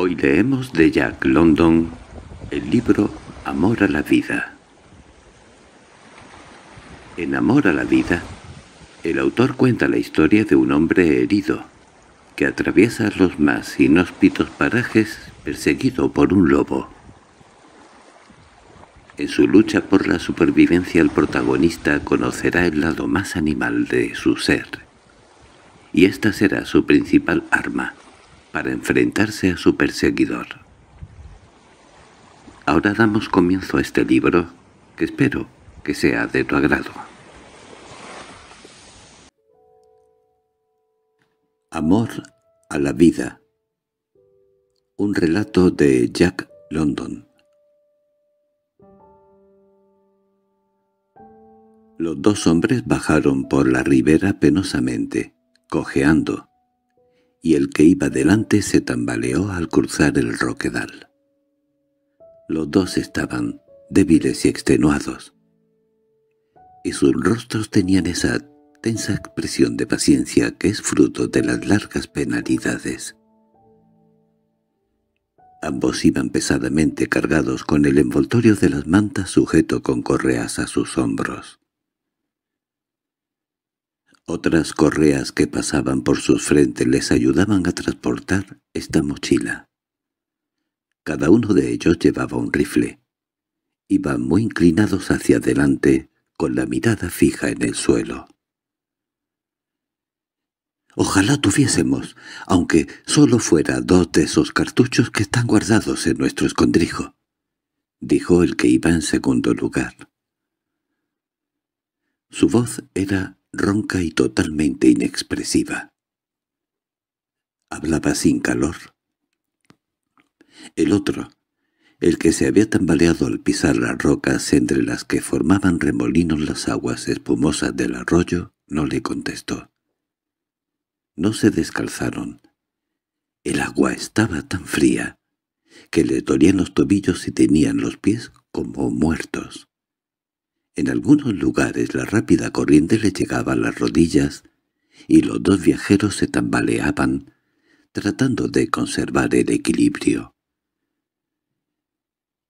Hoy leemos de Jack London el libro Amor a la vida. En Amor a la vida, el autor cuenta la historia de un hombre herido, que atraviesa los más inhóspitos parajes perseguido por un lobo. En su lucha por la supervivencia el protagonista conocerá el lado más animal de su ser, y esta será su principal arma, para enfrentarse a su perseguidor. Ahora damos comienzo a este libro, que espero que sea de tu agrado. Amor a la vida Un relato de Jack London Los dos hombres bajaron por la ribera penosamente, cojeando y el que iba delante se tambaleó al cruzar el roquedal. Los dos estaban débiles y extenuados, y sus rostros tenían esa tensa expresión de paciencia que es fruto de las largas penalidades. Ambos iban pesadamente cargados con el envoltorio de las mantas sujeto con correas a sus hombros. Otras correas que pasaban por sus frentes les ayudaban a transportar esta mochila. Cada uno de ellos llevaba un rifle. Iban muy inclinados hacia adelante, con la mirada fija en el suelo. Ojalá tuviésemos, aunque solo fuera dos de esos cartuchos que están guardados en nuestro escondrijo, dijo el que iba en segundo lugar. Su voz era ronca y totalmente inexpresiva. Hablaba sin calor. El otro, el que se había tambaleado al pisar las rocas entre las que formaban remolinos las aguas espumosas del arroyo, no le contestó. No se descalzaron. El agua estaba tan fría que les dolían los tobillos y tenían los pies como muertos. En algunos lugares la rápida corriente le llegaba a las rodillas y los dos viajeros se tambaleaban, tratando de conservar el equilibrio.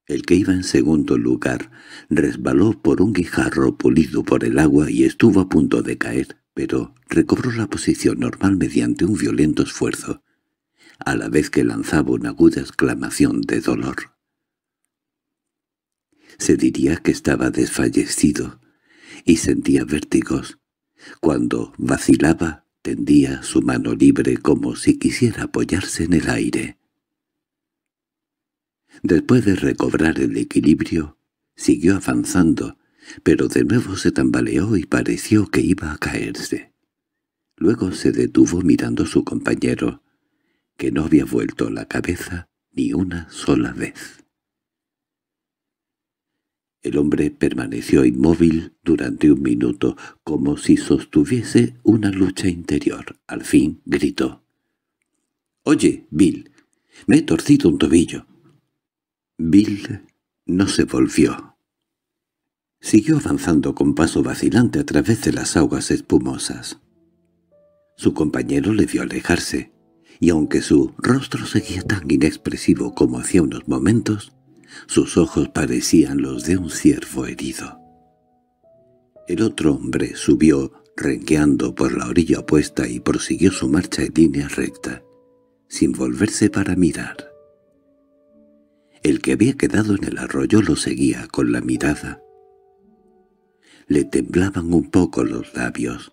El que iba en segundo lugar resbaló por un guijarro pulido por el agua y estuvo a punto de caer, pero recobró la posición normal mediante un violento esfuerzo, a la vez que lanzaba una aguda exclamación de dolor. Se diría que estaba desfallecido y sentía vértigos. Cuando vacilaba, tendía su mano libre como si quisiera apoyarse en el aire. Después de recobrar el equilibrio, siguió avanzando, pero de nuevo se tambaleó y pareció que iba a caerse. Luego se detuvo mirando a su compañero, que no había vuelto la cabeza ni una sola vez. El hombre permaneció inmóvil durante un minuto, como si sostuviese una lucha interior. Al fin gritó. —Oye, Bill, me he torcido un tobillo. Bill no se volvió. Siguió avanzando con paso vacilante a través de las aguas espumosas. Su compañero le vio alejarse, y aunque su rostro seguía tan inexpresivo como hacía unos momentos, sus ojos parecían los de un ciervo herido. El otro hombre subió renqueando por la orilla opuesta y prosiguió su marcha en línea recta, sin volverse para mirar. El que había quedado en el arroyo lo seguía con la mirada. Le temblaban un poco los labios,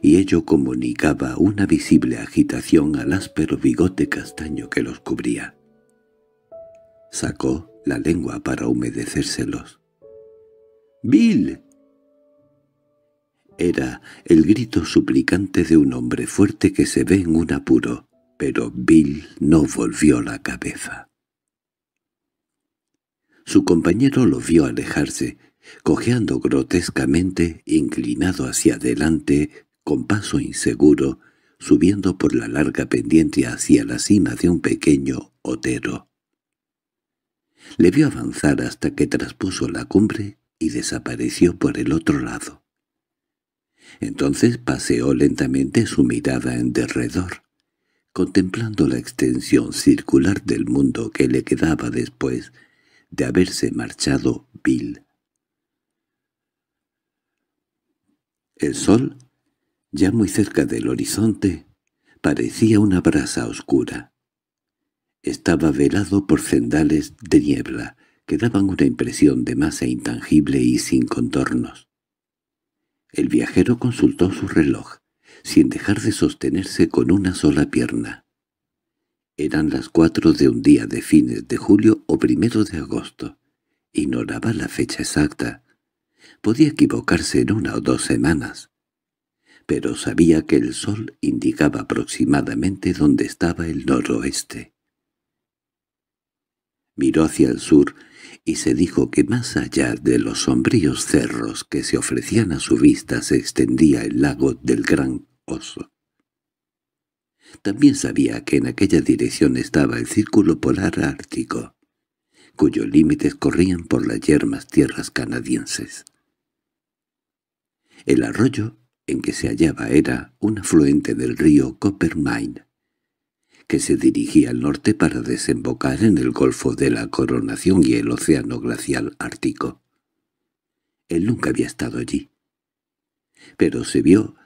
y ello comunicaba una visible agitación al áspero bigote castaño que los cubría. Sacó la lengua para humedecérselos. —¡Bill! Era el grito suplicante de un hombre fuerte que se ve en un apuro, pero Bill no volvió la cabeza. Su compañero lo vio alejarse, cojeando grotescamente, inclinado hacia adelante, con paso inseguro, subiendo por la larga pendiente hacia la cima de un pequeño otero. Le vio avanzar hasta que traspuso la cumbre y desapareció por el otro lado. Entonces paseó lentamente su mirada en derredor, contemplando la extensión circular del mundo que le quedaba después de haberse marchado Bill. El sol, ya muy cerca del horizonte, parecía una brasa oscura estaba velado por cendales de niebla que daban una impresión de masa intangible y sin contornos. El viajero consultó su reloj, sin dejar de sostenerse con una sola pierna. Eran las cuatro de un día de fines de julio o primero de agosto. Ignoraba la fecha exacta. Podía equivocarse en una o dos semanas. Pero sabía que el sol indicaba aproximadamente dónde estaba el noroeste miró hacia el sur y se dijo que más allá de los sombríos cerros que se ofrecían a su vista se extendía el lago del Gran Oso. También sabía que en aquella dirección estaba el círculo polar ártico, cuyos límites corrían por las yermas tierras canadienses. El arroyo en que se hallaba era un afluente del río Coppermine, que se dirigía al norte para desembocar en el Golfo de la Coronación y el Océano Glacial Ártico. Él nunca había estado allí. Pero se vio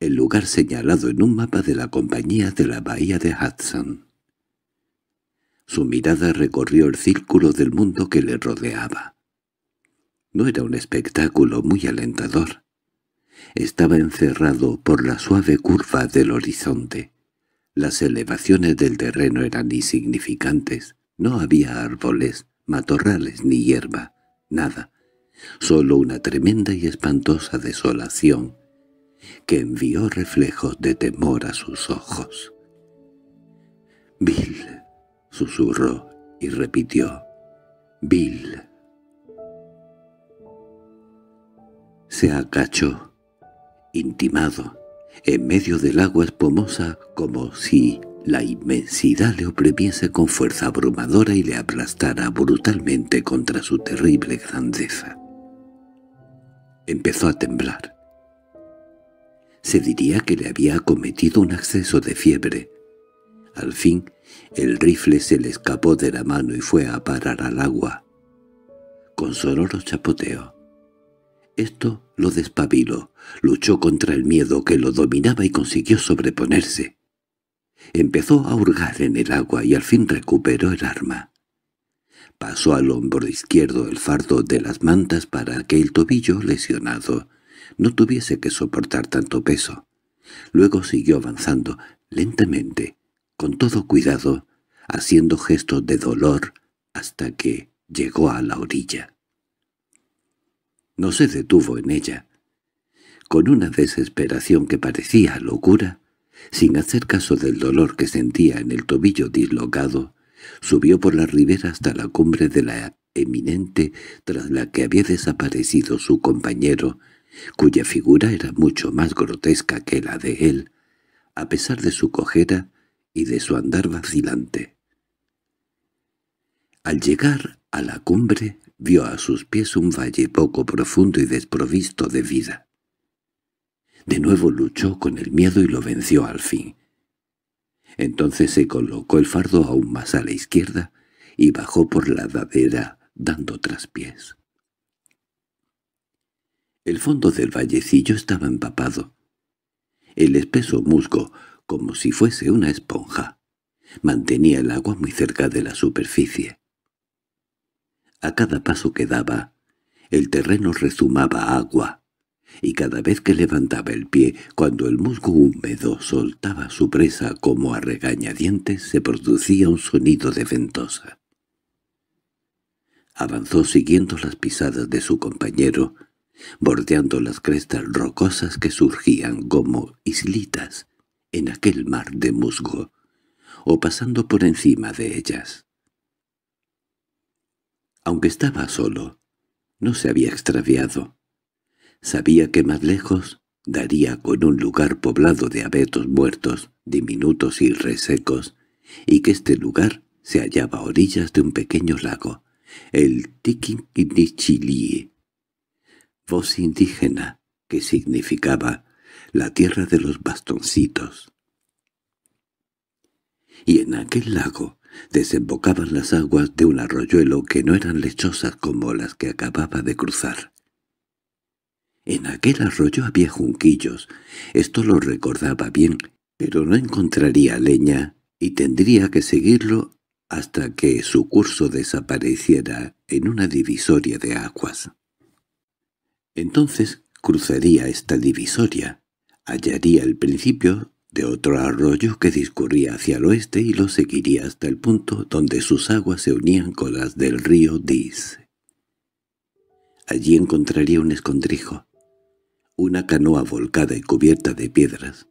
el lugar señalado en un mapa de la compañía de la bahía de Hudson. Su mirada recorrió el círculo del mundo que le rodeaba. No era un espectáculo muy alentador. Estaba encerrado por la suave curva del horizonte. Las elevaciones del terreno eran insignificantes. No había árboles, matorrales ni hierba, nada. Solo una tremenda y espantosa desolación que envió reflejos de temor a sus ojos. «Bill», susurró y repitió, «Bill». Se agachó, intimado, en medio del agua espumosa como si la inmensidad le oprimiese con fuerza abrumadora y le aplastara brutalmente contra su terrible grandeza. Empezó a temblar. Se diría que le había acometido un acceso de fiebre. Al fin, el rifle se le escapó de la mano y fue a parar al agua. Con sonoro chapoteo, esto lo despabiló, luchó contra el miedo que lo dominaba y consiguió sobreponerse. Empezó a hurgar en el agua y al fin recuperó el arma. Pasó al hombro izquierdo el fardo de las mantas para que el tobillo lesionado no tuviese que soportar tanto peso. Luego siguió avanzando, lentamente, con todo cuidado, haciendo gestos de dolor hasta que llegó a la orilla no se detuvo en ella. Con una desesperación que parecía locura, sin hacer caso del dolor que sentía en el tobillo dislocado, subió por la ribera hasta la cumbre de la eminente tras la que había desaparecido su compañero, cuya figura era mucho más grotesca que la de él, a pesar de su cojera y de su andar vacilante. Al llegar a la cumbre, vio a sus pies un valle poco profundo y desprovisto de vida. De nuevo luchó con el miedo y lo venció al fin. Entonces se colocó el fardo aún más a la izquierda y bajó por la dadera dando traspiés. El fondo del vallecillo estaba empapado. El espeso musgo, como si fuese una esponja, mantenía el agua muy cerca de la superficie. A cada paso que daba, el terreno rezumaba agua, y cada vez que levantaba el pie, cuando el musgo húmedo soltaba su presa como a regañadientes, se producía un sonido de ventosa. Avanzó siguiendo las pisadas de su compañero, bordeando las crestas rocosas que surgían como islitas en aquel mar de musgo, o pasando por encima de ellas. Aunque estaba solo, no se había extraviado. Sabía que más lejos daría con un lugar poblado de abetos muertos, diminutos y resecos, y que este lugar se hallaba a orillas de un pequeño lago, el Tikinichili, voz indígena que significaba la tierra de los bastoncitos. Y en aquel lago desembocaban las aguas de un arroyuelo que no eran lechosas como las que acababa de cruzar. En aquel arroyo había junquillos, esto lo recordaba bien, pero no encontraría leña y tendría que seguirlo hasta que su curso desapareciera en una divisoria de aguas. Entonces cruzaría esta divisoria, hallaría el principio otro arroyo que discurría hacia el oeste y lo seguiría hasta el punto donde sus aguas se unían con las del río Dis. Allí encontraría un escondrijo, una canoa volcada y cubierta de piedras,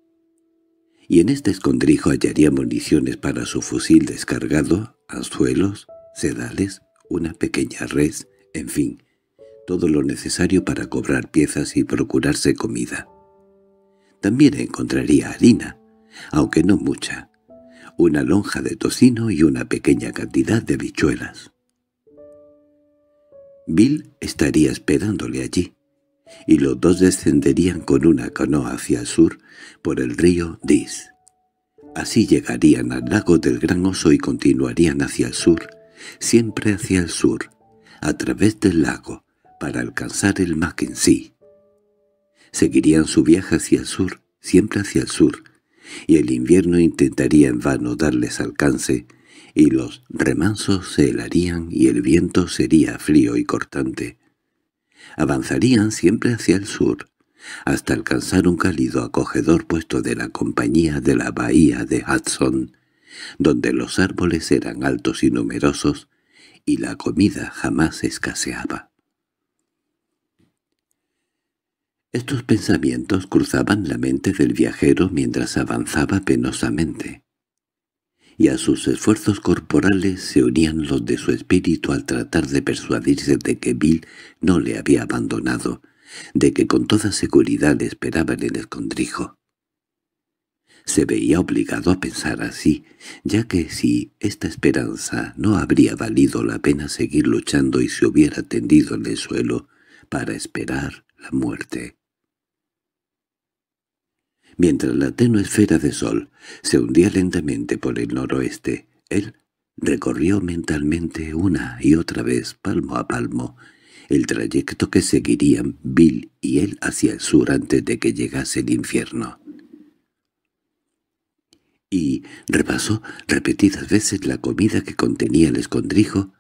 y en este escondrijo hallaría municiones para su fusil descargado, anzuelos, sedales, una pequeña res, en fin, todo lo necesario para cobrar piezas y procurarse comida. También encontraría harina, aunque no mucha, una lonja de tocino y una pequeña cantidad de bichuelas. Bill estaría esperándole allí, y los dos descenderían con una canoa hacia el sur por el río Dis. Así llegarían al lago del Gran Oso y continuarían hacia el sur, siempre hacia el sur, a través del lago, para alcanzar el Mackenzie. Seguirían su viaje hacia el sur, siempre hacia el sur, y el invierno intentaría en vano darles alcance, y los remansos se helarían y el viento sería frío y cortante. Avanzarían siempre hacia el sur, hasta alcanzar un cálido acogedor puesto de la compañía de la bahía de Hudson, donde los árboles eran altos y numerosos, y la comida jamás escaseaba. Estos pensamientos cruzaban la mente del viajero mientras avanzaba penosamente, y a sus esfuerzos corporales se unían los de su espíritu al tratar de persuadirse de que Bill no le había abandonado, de que con toda seguridad le esperaba en el escondrijo. Se veía obligado a pensar así, ya que si esta esperanza no habría valido la pena seguir luchando y se hubiera tendido en el suelo para esperar, muerte. Mientras la tenue esfera de sol se hundía lentamente por el noroeste, él recorrió mentalmente una y otra vez, palmo a palmo, el trayecto que seguirían Bill y él hacia el sur antes de que llegase el infierno. Y repasó repetidas veces la comida que contenía el escondrijo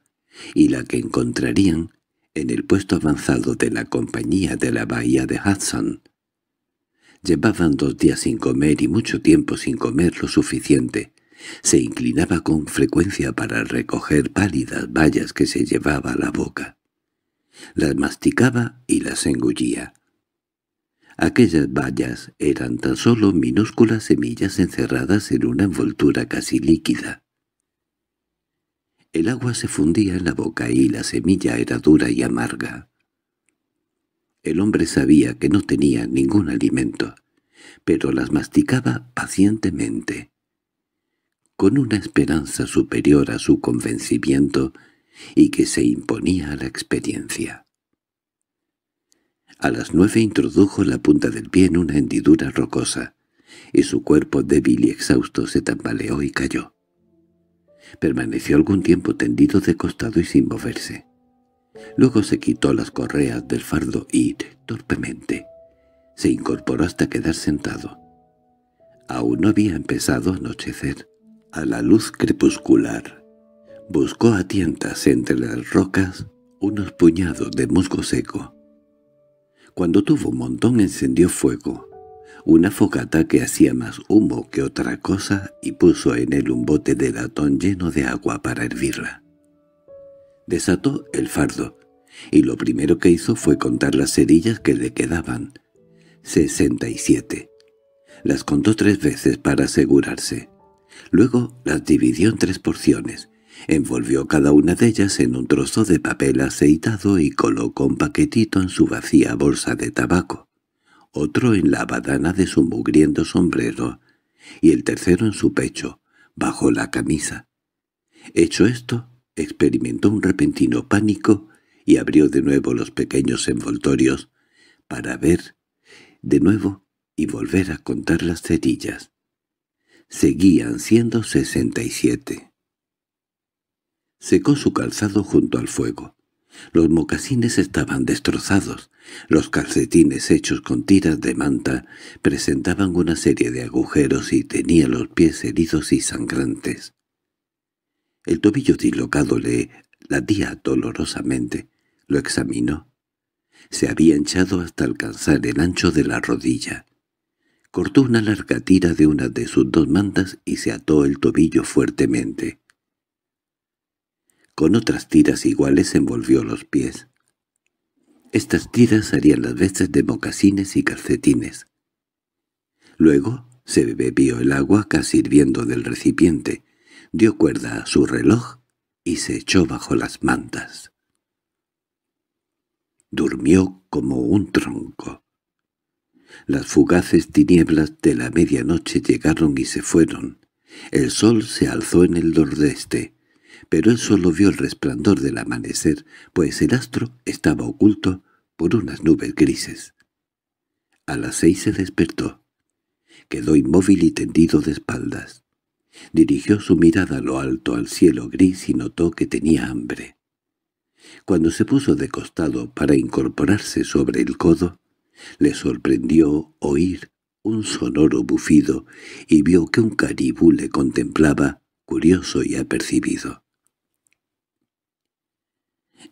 y la que encontrarían en el puesto avanzado de la compañía de la bahía de Hudson. Llevaban dos días sin comer y mucho tiempo sin comer lo suficiente. Se inclinaba con frecuencia para recoger pálidas bayas que se llevaba a la boca. Las masticaba y las engullía. Aquellas bayas eran tan solo minúsculas semillas encerradas en una envoltura casi líquida. El agua se fundía en la boca y la semilla era dura y amarga. El hombre sabía que no tenía ningún alimento, pero las masticaba pacientemente. Con una esperanza superior a su convencimiento y que se imponía a la experiencia. A las nueve introdujo la punta del pie en una hendidura rocosa, y su cuerpo débil y exhausto se tambaleó y cayó. Permaneció algún tiempo tendido de costado y sin moverse. Luego se quitó las correas del fardo y, torpemente, se incorporó hasta quedar sentado. Aún no había empezado a anochecer. A la luz crepuscular, buscó a tientas entre las rocas unos puñados de musgo seco. Cuando tuvo un montón encendió fuego, una fogata que hacía más humo que otra cosa y puso en él un bote de latón lleno de agua para hervirla. Desató el fardo, y lo primero que hizo fue contar las cerillas que le quedaban. Sesenta y siete. Las contó tres veces para asegurarse. Luego las dividió en tres porciones, envolvió cada una de ellas en un trozo de papel aceitado y colocó un paquetito en su vacía bolsa de tabaco otro en la badana de su mugriendo sombrero, y el tercero en su pecho, bajo la camisa. Hecho esto, experimentó un repentino pánico y abrió de nuevo los pequeños envoltorios para ver de nuevo y volver a contar las cerillas. Seguían siendo sesenta y siete. Secó su calzado junto al fuego. Los mocasines estaban destrozados. Los calcetines hechos con tiras de manta presentaban una serie de agujeros y tenía los pies heridos y sangrantes. El tobillo dislocado le latía dolorosamente. Lo examinó. Se había hinchado hasta alcanzar el ancho de la rodilla. Cortó una larga tira de una de sus dos mantas y se ató el tobillo fuertemente. Con otras tiras iguales envolvió los pies. Estas tiras harían las veces de mocasines y calcetines. Luego se bebió el agua casi hirviendo del recipiente, dio cuerda a su reloj y se echó bajo las mantas. Durmió como un tronco. Las fugaces tinieblas de la medianoche llegaron y se fueron. El sol se alzó en el nordeste pero él solo vio el resplandor del amanecer, pues el astro estaba oculto por unas nubes grises. A las seis se despertó. Quedó inmóvil y tendido de espaldas. Dirigió su mirada a lo alto al cielo gris y notó que tenía hambre. Cuando se puso de costado para incorporarse sobre el codo, le sorprendió oír un sonoro bufido y vio que un caribú le contemplaba, curioso y apercibido.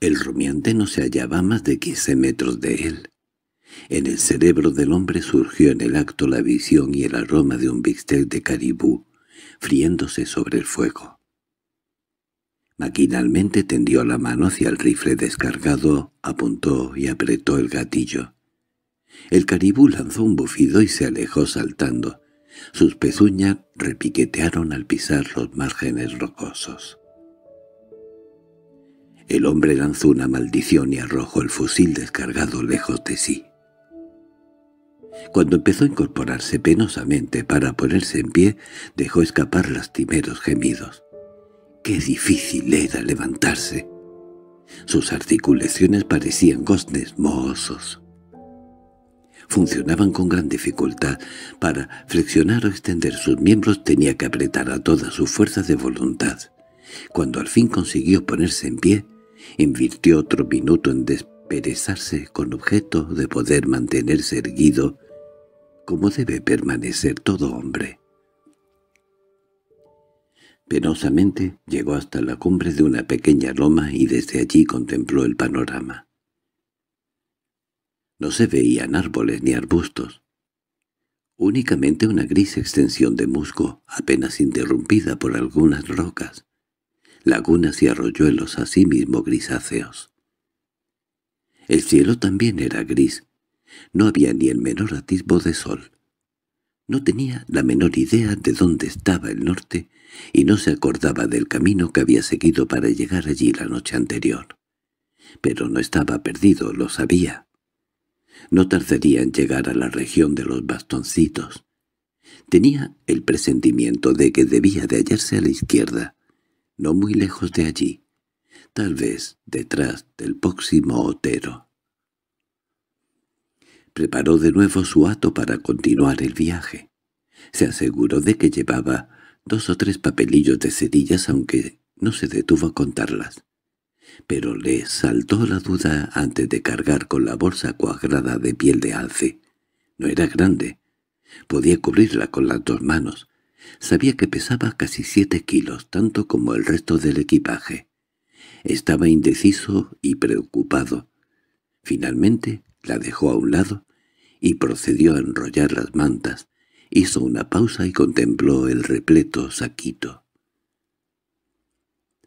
El rumiante no se hallaba más de quince metros de él. En el cerebro del hombre surgió en el acto la visión y el aroma de un bistec de caribú, friéndose sobre el fuego. Maquinalmente tendió la mano hacia el rifle descargado, apuntó y apretó el gatillo. El caribú lanzó un bufido y se alejó saltando. Sus pezuñas repiquetearon al pisar los márgenes rocosos. El hombre lanzó una maldición y arrojó el fusil descargado lejos de sí. Cuando empezó a incorporarse penosamente para ponerse en pie, dejó escapar lastimeros gemidos. ¡Qué difícil era levantarse! Sus articulaciones parecían goznes mohosos. Funcionaban con gran dificultad. Para flexionar o extender sus miembros tenía que apretar a toda su fuerza de voluntad. Cuando al fin consiguió ponerse en pie, Invirtió otro minuto en desperezarse con objeto de poder mantenerse erguido, como debe permanecer todo hombre. Penosamente llegó hasta la cumbre de una pequeña loma y desde allí contempló el panorama. No se veían árboles ni arbustos, únicamente una gris extensión de musgo apenas interrumpida por algunas rocas lagunas y arroyuelos asimismo grisáceos. El cielo también era gris. No había ni el menor atisbo de sol. No tenía la menor idea de dónde estaba el norte y no se acordaba del camino que había seguido para llegar allí la noche anterior. Pero no estaba perdido, lo sabía. No tardaría en llegar a la región de los bastoncitos. Tenía el presentimiento de que debía de hallarse a la izquierda, no muy lejos de allí, tal vez detrás del próximo otero. Preparó de nuevo su hato para continuar el viaje. Se aseguró de que llevaba dos o tres papelillos de cerillas aunque no se detuvo a contarlas. Pero le saltó la duda antes de cargar con la bolsa cuadrada de piel de alce. No era grande. Podía cubrirla con las dos manos, Sabía que pesaba casi siete kilos, tanto como el resto del equipaje. Estaba indeciso y preocupado. Finalmente la dejó a un lado y procedió a enrollar las mantas. Hizo una pausa y contempló el repleto saquito.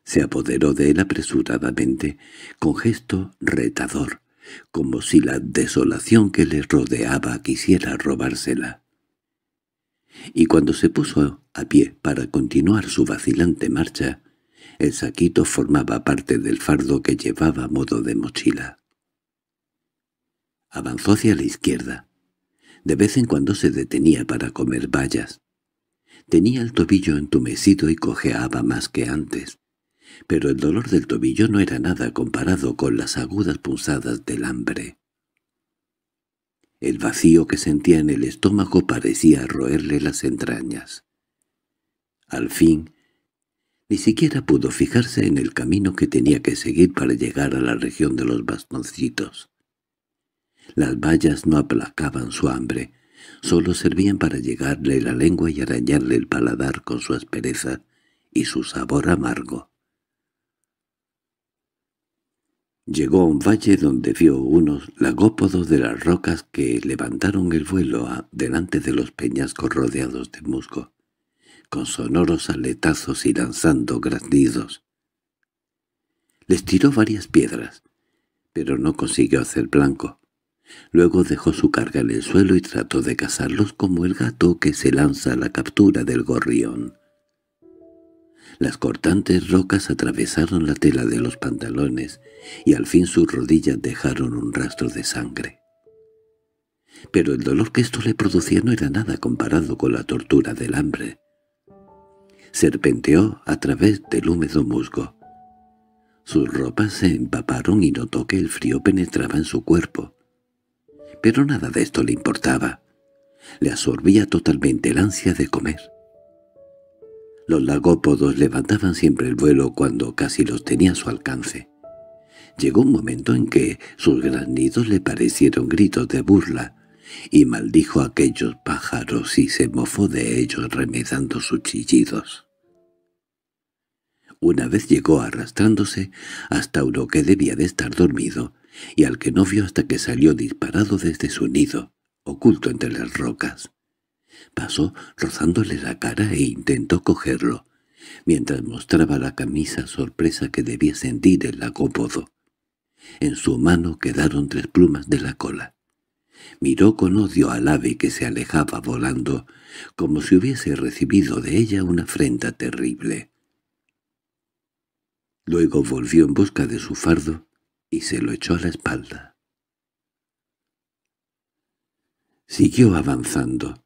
Se apoderó de él apresuradamente, con gesto retador, como si la desolación que le rodeaba quisiera robársela y cuando se puso a pie para continuar su vacilante marcha, el saquito formaba parte del fardo que llevaba a modo de mochila. Avanzó hacia la izquierda. De vez en cuando se detenía para comer bayas. Tenía el tobillo entumecido y cojeaba más que antes, pero el dolor del tobillo no era nada comparado con las agudas punzadas del hambre. El vacío que sentía en el estómago parecía roerle las entrañas. Al fin, ni siquiera pudo fijarse en el camino que tenía que seguir para llegar a la región de los bastoncitos. Las vallas no aplacaban su hambre, solo servían para llegarle la lengua y arañarle el paladar con su aspereza y su sabor amargo. Llegó a un valle donde vio unos lagópodos de las rocas que levantaron el vuelo delante de los peñascos rodeados de musgo, con sonoros aletazos y lanzando graznidos. Les tiró varias piedras, pero no consiguió hacer blanco. Luego dejó su carga en el suelo y trató de cazarlos como el gato que se lanza a la captura del gorrión. Las cortantes rocas atravesaron la tela de los pantalones y al fin sus rodillas dejaron un rastro de sangre. Pero el dolor que esto le producía no era nada comparado con la tortura del hambre. Serpenteó a través del húmedo musgo. Sus ropas se empaparon y notó que el frío penetraba en su cuerpo. Pero nada de esto le importaba. Le absorbía totalmente el ansia de comer. Los lagópodos levantaban siempre el vuelo cuando casi los tenía a su alcance. Llegó un momento en que sus granidos le parecieron gritos de burla, y maldijo a aquellos pájaros y se mofó de ellos remedando sus chillidos. Una vez llegó arrastrándose hasta uno que debía de estar dormido, y al que no vio hasta que salió disparado desde su nido, oculto entre las rocas pasó rozándole la cara e intentó cogerlo, mientras mostraba la camisa sorpresa que debía sentir el acópodo. En su mano quedaron tres plumas de la cola. Miró con odio al ave que se alejaba volando, como si hubiese recibido de ella una afrenta terrible. Luego volvió en busca de su fardo y se lo echó a la espalda. Siguió avanzando.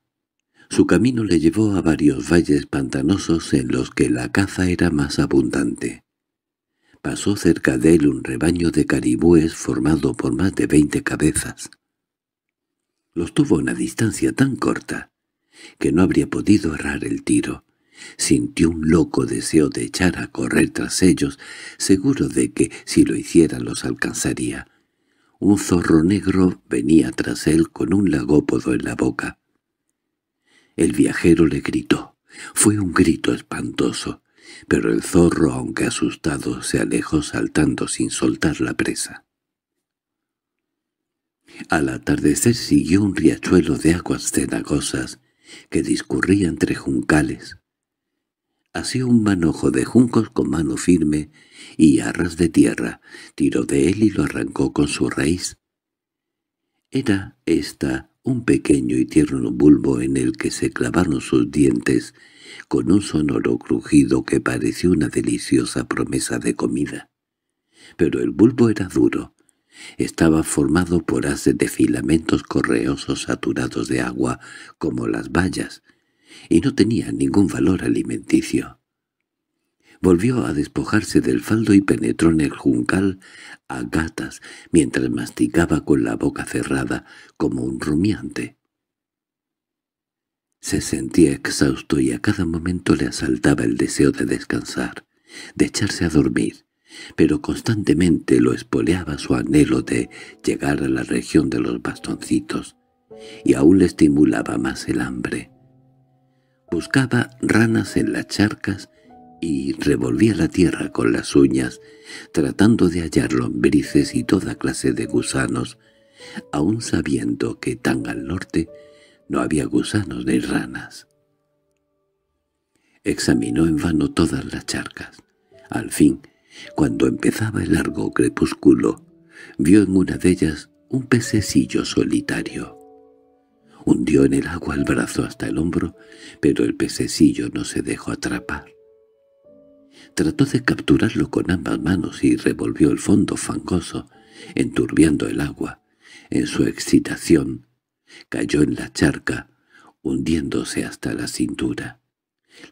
Su camino le llevó a varios valles pantanosos en los que la caza era más abundante. Pasó cerca de él un rebaño de caribúes formado por más de veinte cabezas. Los tuvo a una distancia tan corta que no habría podido errar el tiro. Sintió un loco deseo de echar a correr tras ellos, seguro de que, si lo hiciera, los alcanzaría. Un zorro negro venía tras él con un lagópodo en la boca. El viajero le gritó. Fue un grito espantoso, pero el zorro, aunque asustado, se alejó saltando sin soltar la presa. Al atardecer siguió un riachuelo de aguas cenagosas que discurría entre juncales. Así un manojo de juncos con mano firme y arras de tierra, tiró de él y lo arrancó con su raíz. Era esta un pequeño y tierno bulbo en el que se clavaron sus dientes con un sonoro crujido que pareció una deliciosa promesa de comida. Pero el bulbo era duro. Estaba formado por haces de filamentos correosos saturados de agua, como las bayas, y no tenía ningún valor alimenticio. Volvió a despojarse del faldo y penetró en el juncal a gatas mientras masticaba con la boca cerrada como un rumiante. Se sentía exhausto y a cada momento le asaltaba el deseo de descansar, de echarse a dormir, pero constantemente lo espoleaba su anhelo de llegar a la región de los bastoncitos, y aún le estimulaba más el hambre. Buscaba ranas en las charcas y revolvía la tierra con las uñas, tratando de hallar lombrices y toda clase de gusanos, aun sabiendo que tan al norte no había gusanos ni ranas. Examinó en vano todas las charcas. Al fin, cuando empezaba el largo crepúsculo, vio en una de ellas un pececillo solitario. Hundió en el agua el brazo hasta el hombro, pero el pececillo no se dejó atrapar. Trató de capturarlo con ambas manos y revolvió el fondo fangoso, enturbiando el agua. En su excitación, cayó en la charca, hundiéndose hasta la cintura.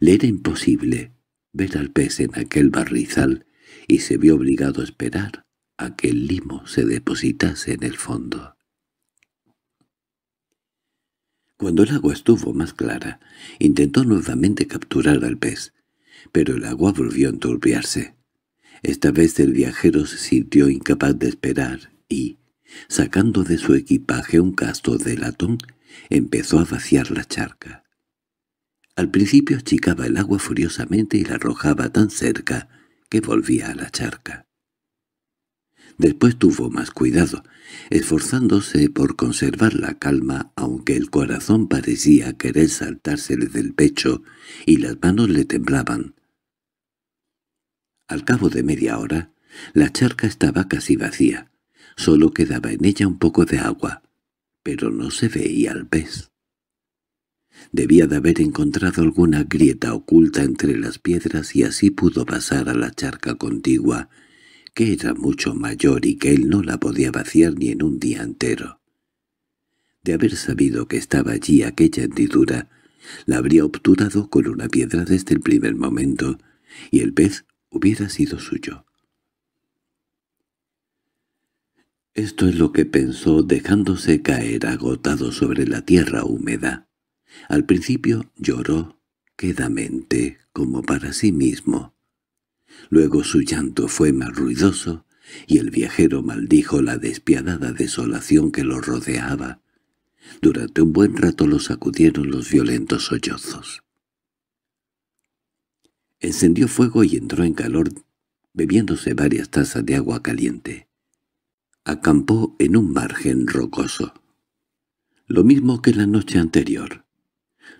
Le era imposible ver al pez en aquel barrizal y se vio obligado a esperar a que el limo se depositase en el fondo. Cuando el agua estuvo más clara, intentó nuevamente capturar al pez, pero el agua volvió a enturbiarse. Esta vez el viajero se sintió incapaz de esperar y, sacando de su equipaje un casto de latón, empezó a vaciar la charca. Al principio achicaba el agua furiosamente y la arrojaba tan cerca que volvía a la charca. Después tuvo más cuidado, esforzándose por conservar la calma aunque el corazón parecía querer saltársele del pecho y las manos le temblaban. Al cabo de media hora, la charca estaba casi vacía. Solo quedaba en ella un poco de agua, pero no se veía al pez. Debía de haber encontrado alguna grieta oculta entre las piedras y así pudo pasar a la charca contigua que era mucho mayor y que él no la podía vaciar ni en un día entero. De haber sabido que estaba allí aquella hendidura, la habría obturado con una piedra desde el primer momento, y el pez hubiera sido suyo. Esto es lo que pensó dejándose caer agotado sobre la tierra húmeda. Al principio lloró quedamente, como para sí mismo. Luego su llanto fue más ruidoso, y el viajero maldijo la despiadada desolación que lo rodeaba. Durante un buen rato lo sacudieron los violentos sollozos. Encendió fuego y entró en calor, bebiéndose varias tazas de agua caliente. Acampó en un margen rocoso. Lo mismo que la noche anterior.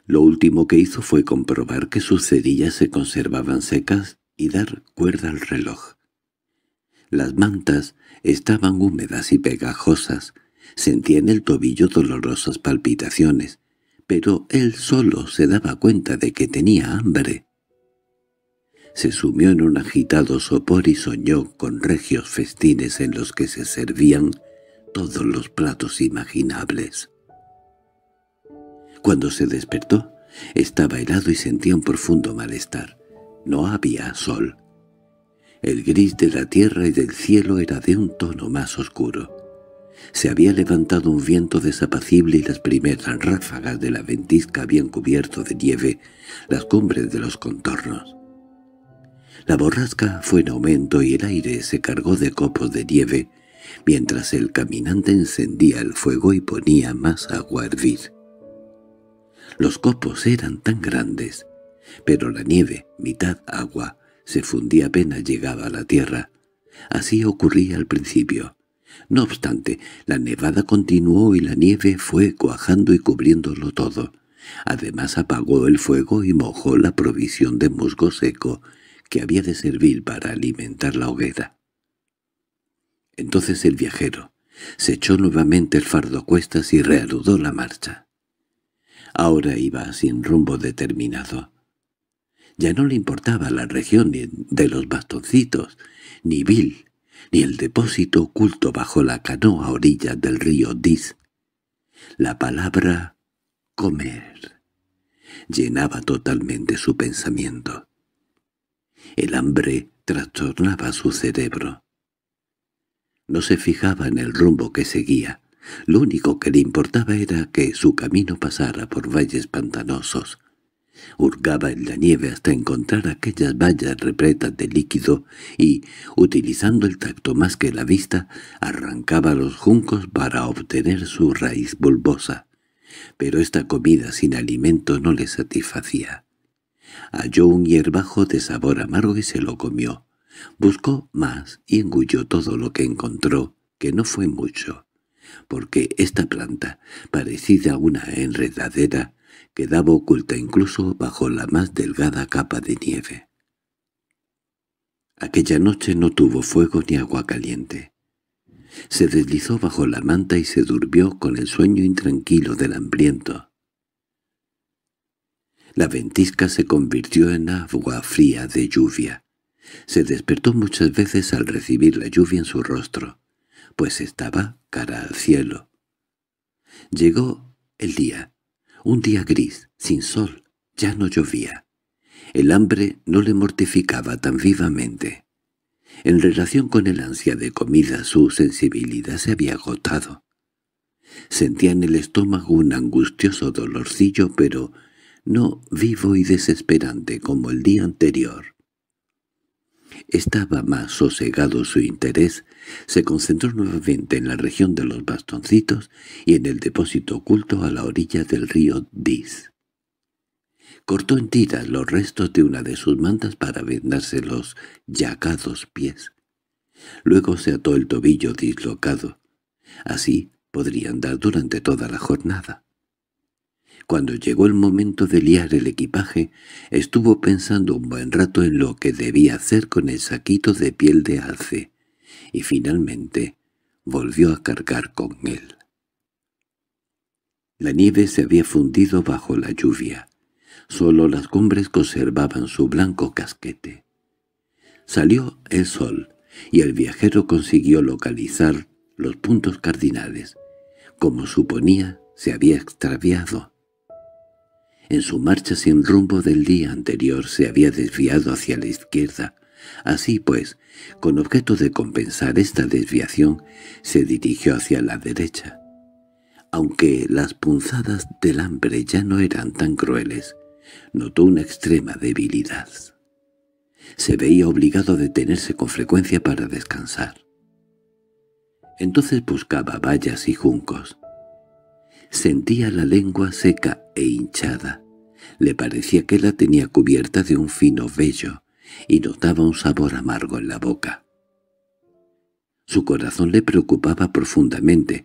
Lo último que hizo fue comprobar que sus cerillas se conservaban secas y dar cuerda al reloj. Las mantas estaban húmedas y pegajosas, sentía en el tobillo dolorosas palpitaciones, pero él solo se daba cuenta de que tenía hambre. Se sumió en un agitado sopor y soñó con regios festines en los que se servían todos los platos imaginables. Cuando se despertó, estaba helado y sentía un profundo malestar. No había sol. El gris de la tierra y del cielo era de un tono más oscuro. Se había levantado un viento desapacible y las primeras ráfagas de la ventisca habían cubierto de nieve las cumbres de los contornos. La borrasca fue en aumento y el aire se cargó de copos de nieve, mientras el caminante encendía el fuego y ponía más agua a hervir. Los copos eran tan grandes pero la nieve, mitad agua, se fundía apenas llegaba a la tierra. Así ocurría al principio. No obstante, la nevada continuó y la nieve fue cuajando y cubriéndolo todo. Además apagó el fuego y mojó la provisión de musgo seco que había de servir para alimentar la hoguera. Entonces el viajero se echó nuevamente el fardo cuestas y reanudó la marcha. Ahora iba sin rumbo determinado. Ya no le importaba la región de los bastoncitos, ni Bill, ni el depósito oculto bajo la canoa a del río Dis. La palabra «comer» llenaba totalmente su pensamiento. El hambre trastornaba su cerebro. No se fijaba en el rumbo que seguía. Lo único que le importaba era que su camino pasara por valles pantanosos, hurgaba en la nieve hasta encontrar aquellas vallas repletas de líquido y, utilizando el tacto más que la vista, arrancaba los juncos para obtener su raíz bulbosa. Pero esta comida sin alimento no le satisfacía. Halló un hierbajo de sabor amargo y se lo comió. Buscó más y engulló todo lo que encontró, que no fue mucho, porque esta planta, parecida a una enredadera, quedaba oculta incluso bajo la más delgada capa de nieve. Aquella noche no tuvo fuego ni agua caliente. Se deslizó bajo la manta y se durmió con el sueño intranquilo del hambriento. La ventisca se convirtió en agua fría de lluvia. Se despertó muchas veces al recibir la lluvia en su rostro, pues estaba cara al cielo. Llegó el día, un día gris, sin sol, ya no llovía. El hambre no le mortificaba tan vivamente. En relación con el ansia de comida su sensibilidad se había agotado. Sentía en el estómago un angustioso dolorcillo, pero no vivo y desesperante como el día anterior. Estaba más sosegado su interés, se concentró nuevamente en la región de los bastoncitos y en el depósito oculto a la orilla del río Dis. Cortó en tiras los restos de una de sus mantas para vendarse los yacados pies. Luego se ató el tobillo dislocado. Así podría andar durante toda la jornada. Cuando llegó el momento de liar el equipaje, estuvo pensando un buen rato en lo que debía hacer con el saquito de piel de alce, y finalmente volvió a cargar con él. La nieve se había fundido bajo la lluvia. Solo las cumbres conservaban su blanco casquete. Salió el sol, y el viajero consiguió localizar los puntos cardinales. Como suponía, se había extraviado. En su marcha sin rumbo del día anterior se había desviado hacia la izquierda. Así pues, con objeto de compensar esta desviación, se dirigió hacia la derecha. Aunque las punzadas del hambre ya no eran tan crueles, notó una extrema debilidad. Se veía obligado a detenerse con frecuencia para descansar. Entonces buscaba vallas y juncos. Sentía la lengua seca e hinchada. Le parecía que la tenía cubierta de un fino vello y notaba un sabor amargo en la boca. Su corazón le preocupaba profundamente.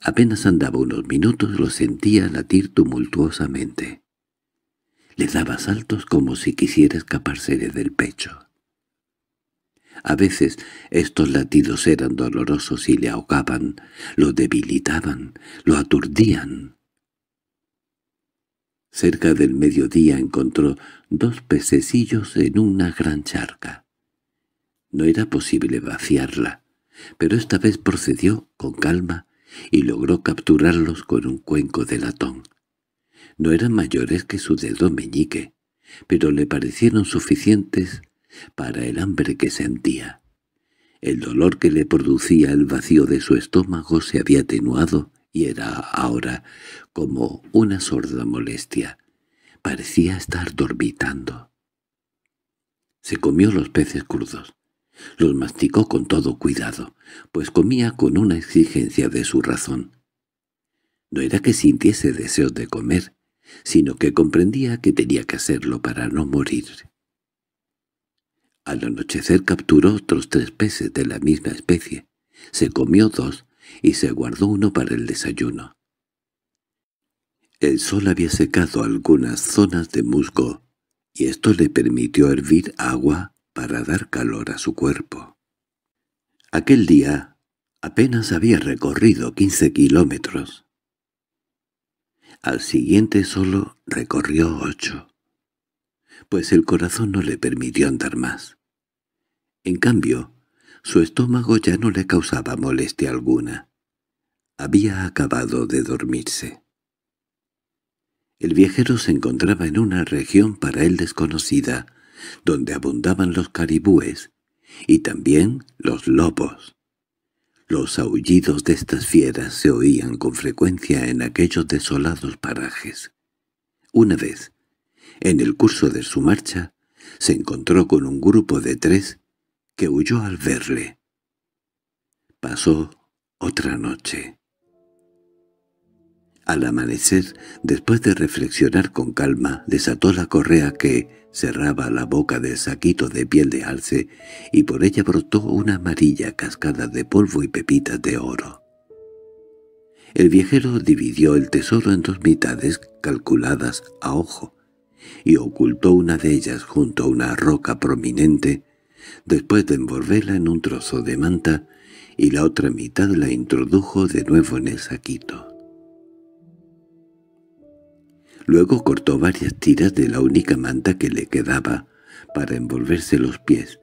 Apenas andaba unos minutos lo sentía latir tumultuosamente. Le daba saltos como si quisiera escapársele del pecho. A veces estos latidos eran dolorosos y le ahogaban, lo debilitaban, lo aturdían. Cerca del mediodía encontró dos pececillos en una gran charca. No era posible vaciarla, pero esta vez procedió con calma y logró capturarlos con un cuenco de latón. No eran mayores que su dedo meñique, pero le parecieron suficientes para el hambre que sentía. El dolor que le producía el vacío de su estómago se había atenuado y era ahora como una sorda molestia. Parecía estar dormitando. Se comió los peces crudos. Los masticó con todo cuidado, pues comía con una exigencia de su razón. No era que sintiese deseos de comer, sino que comprendía que tenía que hacerlo para no morir. Al anochecer capturó otros tres peces de la misma especie, se comió dos y se guardó uno para el desayuno. El sol había secado algunas zonas de musgo, y esto le permitió hervir agua para dar calor a su cuerpo. Aquel día apenas había recorrido quince kilómetros. Al siguiente solo recorrió ocho, pues el corazón no le permitió andar más. En cambio, su estómago ya no le causaba molestia alguna. Había acabado de dormirse. El viajero se encontraba en una región para él desconocida, donde abundaban los caribúes y también los lobos. Los aullidos de estas fieras se oían con frecuencia en aquellos desolados parajes. Una vez, en el curso de su marcha, se encontró con un grupo de tres que huyó al verle. Pasó otra noche. Al amanecer, después de reflexionar con calma, desató la correa que cerraba la boca del saquito de piel de alce y por ella brotó una amarilla cascada de polvo y pepitas de oro. El viajero dividió el tesoro en dos mitades calculadas a ojo y ocultó una de ellas junto a una roca prominente después de envolverla en un trozo de manta, y la otra mitad la introdujo de nuevo en el saquito. Luego cortó varias tiras de la única manta que le quedaba para envolverse los pies,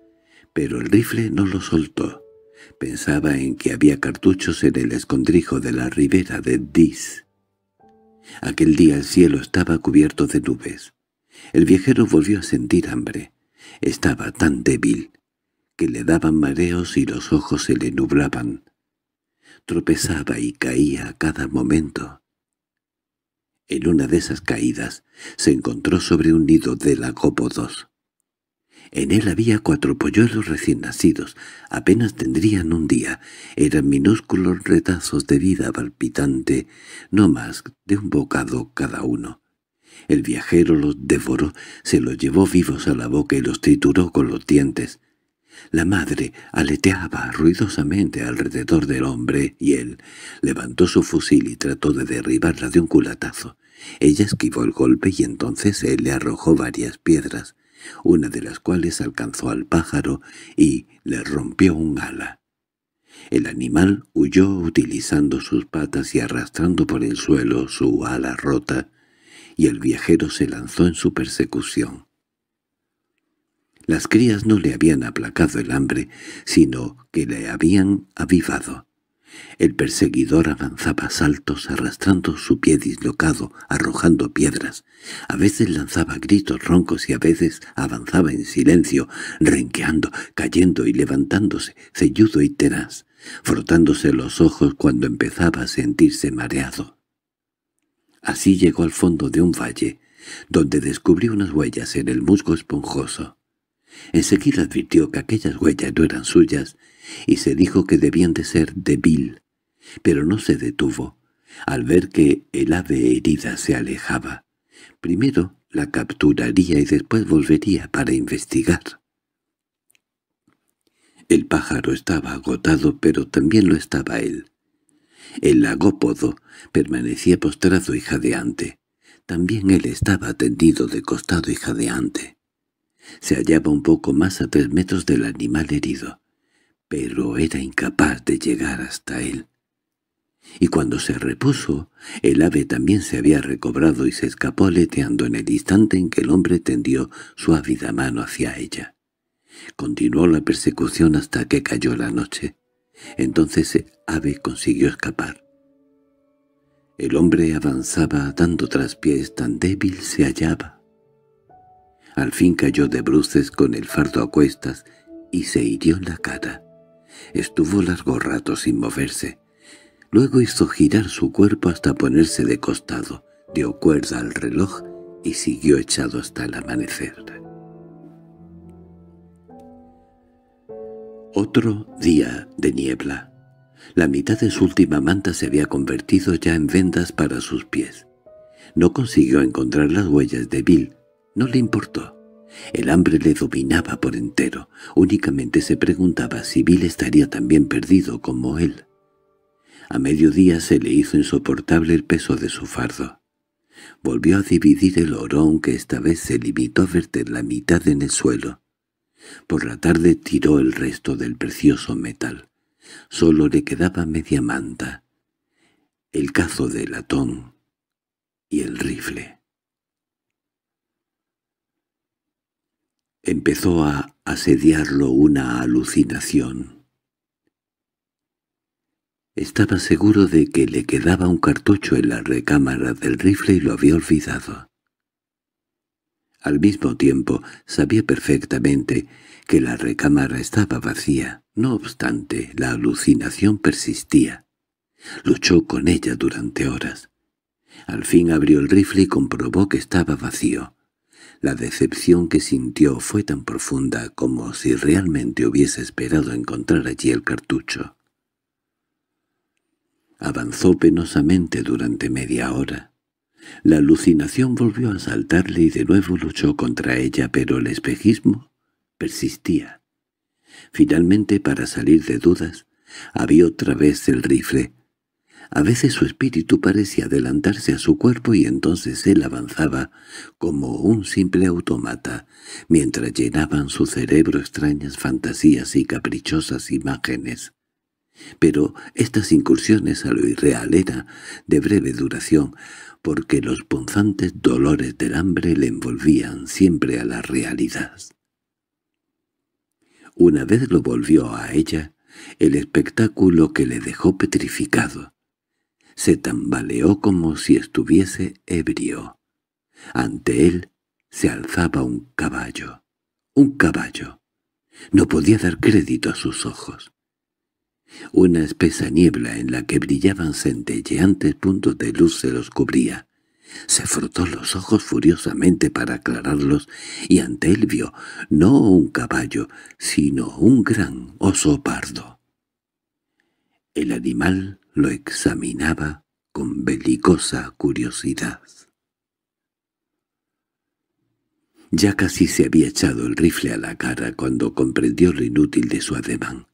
pero el rifle no lo soltó. Pensaba en que había cartuchos en el escondrijo de la ribera de Dis. Aquel día el cielo estaba cubierto de nubes. El viajero volvió a sentir hambre. Estaba tan débil que le daban mareos y los ojos se le nublaban. Tropezaba y caía a cada momento. En una de esas caídas se encontró sobre un nido de lagópodos. En él había cuatro polluelos recién nacidos, apenas tendrían un día, eran minúsculos retazos de vida palpitante, no más de un bocado cada uno. El viajero los devoró, se los llevó vivos a la boca y los trituró con los dientes. La madre aleteaba ruidosamente alrededor del hombre y él levantó su fusil y trató de derribarla de un culatazo. Ella esquivó el golpe y entonces él le arrojó varias piedras, una de las cuales alcanzó al pájaro y le rompió un ala. El animal huyó utilizando sus patas y arrastrando por el suelo su ala rota, y el viajero se lanzó en su persecución. Las crías no le habían aplacado el hambre, sino que le habían avivado. El perseguidor avanzaba a saltos, arrastrando su pie dislocado, arrojando piedras. A veces lanzaba gritos roncos y a veces avanzaba en silencio, renqueando, cayendo y levantándose, selludo y tenaz, frotándose los ojos cuando empezaba a sentirse mareado. Así llegó al fondo de un valle, donde descubrió unas huellas en el musgo esponjoso. Enseguida advirtió que aquellas huellas no eran suyas y se dijo que debían de ser débil, pero no se detuvo al ver que el ave herida se alejaba. Primero la capturaría y después volvería para investigar. El pájaro estaba agotado, pero también lo estaba él. El lagópodo permanecía postrado y jadeante. También él estaba tendido de costado y jadeante. Se hallaba un poco más a tres metros del animal herido, pero era incapaz de llegar hasta él. Y cuando se repuso, el ave también se había recobrado y se escapó aleteando en el instante en que el hombre tendió su ávida mano hacia ella. Continuó la persecución hasta que cayó la noche. Entonces el ave consiguió escapar. El hombre avanzaba dando traspiés tan débil se hallaba al fin cayó de bruces con el fardo a cuestas y se hirió la cara. Estuvo largo rato sin moverse. Luego hizo girar su cuerpo hasta ponerse de costado, dio cuerda al reloj y siguió echado hasta el amanecer. Otro día de niebla. La mitad de su última manta se había convertido ya en vendas para sus pies. No consiguió encontrar las huellas de Bill, no le importó. El hambre le dominaba por entero. Únicamente se preguntaba si Bill estaría tan bien perdido como él. A mediodía se le hizo insoportable el peso de su fardo. Volvió a dividir el orón que esta vez se limitó a verter la mitad en el suelo. Por la tarde tiró el resto del precioso metal. Solo le quedaba media manta, el cazo de latón y el rifle. Empezó a asediarlo una alucinación. Estaba seguro de que le quedaba un cartucho en la recámara del rifle y lo había olvidado. Al mismo tiempo, sabía perfectamente que la recámara estaba vacía. No obstante, la alucinación persistía. Luchó con ella durante horas. Al fin abrió el rifle y comprobó que estaba vacío. La decepción que sintió fue tan profunda como si realmente hubiese esperado encontrar allí el cartucho. Avanzó penosamente durante media hora. La alucinación volvió a saltarle y de nuevo luchó contra ella, pero el espejismo persistía. Finalmente, para salir de dudas, había otra vez el rifle, a veces su espíritu parecía adelantarse a su cuerpo y entonces él avanzaba como un simple automata, mientras llenaban su cerebro extrañas fantasías y caprichosas imágenes. Pero estas incursiones a lo irreal eran de breve duración, porque los punzantes dolores del hambre le envolvían siempre a la realidad. Una vez lo volvió a ella, el espectáculo que le dejó petrificado se tambaleó como si estuviese ebrio. Ante él se alzaba un caballo, un caballo. No podía dar crédito a sus ojos. Una espesa niebla en la que brillaban centelleantes puntos de luz se los cubría. Se frotó los ojos furiosamente para aclararlos y ante él vio no un caballo, sino un gran oso pardo. El animal lo examinaba con belicosa curiosidad. Ya casi se había echado el rifle a la cara cuando comprendió lo inútil de su ademán.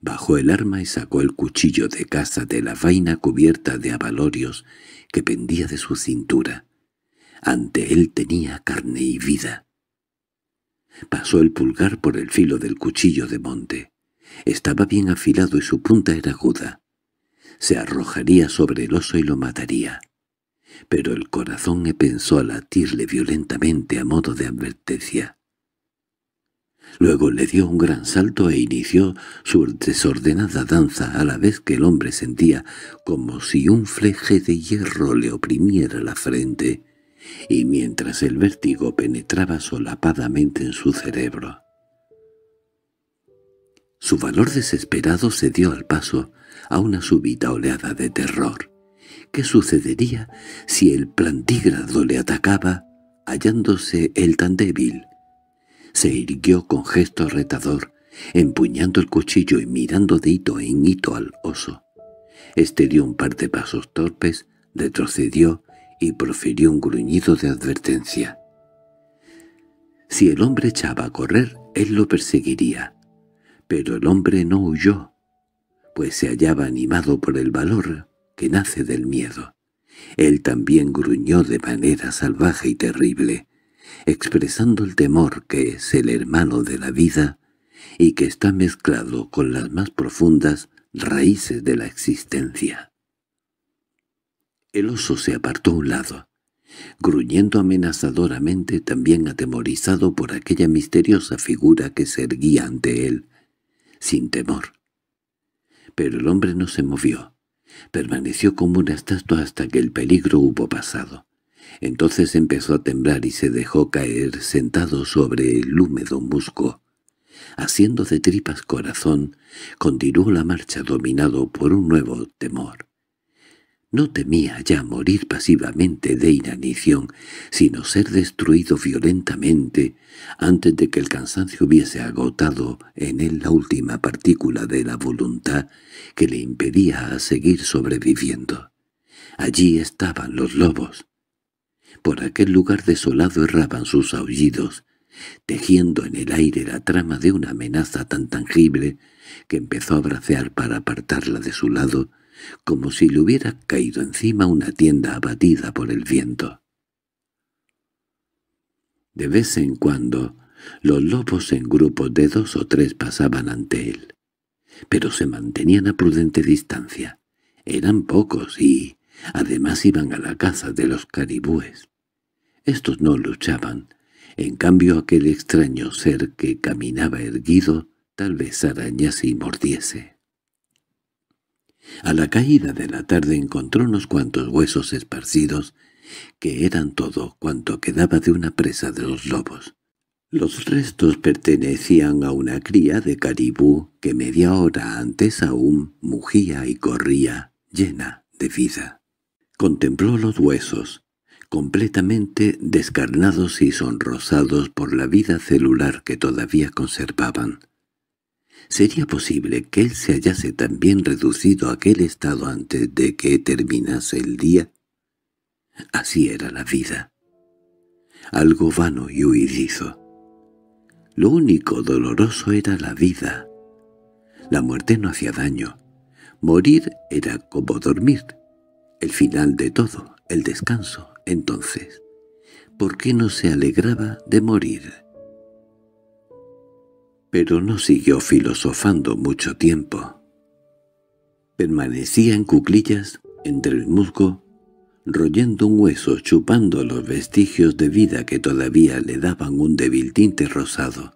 Bajó el arma y sacó el cuchillo de caza de la vaina cubierta de abalorios que pendía de su cintura. Ante él tenía carne y vida. Pasó el pulgar por el filo del cuchillo de monte. Estaba bien afilado y su punta era aguda se arrojaría sobre el oso y lo mataría. Pero el corazón pensó a latirle violentamente a modo de advertencia. Luego le dio un gran salto e inició su desordenada danza a la vez que el hombre sentía como si un fleje de hierro le oprimiera la frente, y mientras el vértigo penetraba solapadamente en su cerebro. Su valor desesperado se dio al paso, a una súbita oleada de terror. ¿Qué sucedería si el plantígrado le atacaba, hallándose él tan débil? Se irguió con gesto retador, empuñando el cuchillo y mirando de hito en hito al oso. Este dio un par de pasos torpes, retrocedió y profirió un gruñido de advertencia. Si el hombre echaba a correr, él lo perseguiría. Pero el hombre no huyó, pues se hallaba animado por el valor que nace del miedo. Él también gruñó de manera salvaje y terrible, expresando el temor que es el hermano de la vida y que está mezclado con las más profundas raíces de la existencia. El oso se apartó a un lado, gruñendo amenazadoramente, también atemorizado por aquella misteriosa figura que se erguía ante él, sin temor, pero el hombre no se movió. Permaneció como una estatua hasta que el peligro hubo pasado. Entonces empezó a temblar y se dejó caer sentado sobre el húmedo musgo. Haciendo de tripas corazón, continuó la marcha dominado por un nuevo temor. No temía ya morir pasivamente de inanición, sino ser destruido violentamente antes de que el cansancio hubiese agotado en él la última partícula de la voluntad que le impedía a seguir sobreviviendo. Allí estaban los lobos. Por aquel lugar desolado erraban sus aullidos, tejiendo en el aire la trama de una amenaza tan tangible que empezó a bracear para apartarla de su lado como si le hubiera caído encima una tienda abatida por el viento. De vez en cuando, los lobos en grupos de dos o tres pasaban ante él, pero se mantenían a prudente distancia. Eran pocos y, además, iban a la caza de los caribúes. Estos no luchaban. En cambio, aquel extraño ser que caminaba erguido tal vez arañase y mordiese. A la caída de la tarde encontró unos cuantos huesos esparcidos, que eran todo cuanto quedaba de una presa de los lobos. Los restos pertenecían a una cría de caribú que media hora antes aún mugía y corría, llena de vida. Contempló los huesos, completamente descarnados y sonrosados por la vida celular que todavía conservaban. ¿Sería posible que él se hallase también reducido a aquel estado antes de que terminase el día? Así era la vida. Algo vano y huidizo. Lo único doloroso era la vida. La muerte no hacía daño. Morir era como dormir. El final de todo, el descanso, entonces. ¿Por qué no se alegraba de morir? pero no siguió filosofando mucho tiempo. Permanecía en cuclillas, entre el musgo, royendo un hueso, chupando los vestigios de vida que todavía le daban un débil tinte rosado.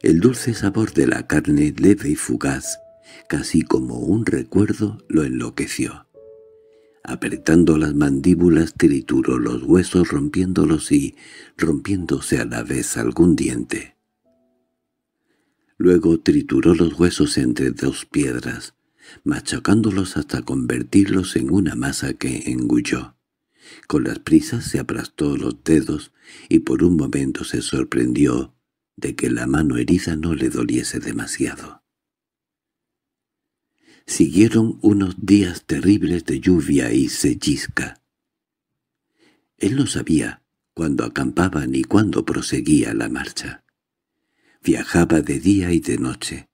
El dulce sabor de la carne leve y fugaz, casi como un recuerdo, lo enloqueció. Apretando las mandíbulas trituró los huesos rompiéndolos y rompiéndose a la vez algún diente. Luego trituró los huesos entre dos piedras, machacándolos hasta convertirlos en una masa que engulló. Con las prisas se aplastó los dedos y por un momento se sorprendió de que la mano herida no le doliese demasiado. Siguieron unos días terribles de lluvia y sellizca. Él no sabía cuándo acampaba ni cuándo proseguía la marcha. Viajaba de día y de noche.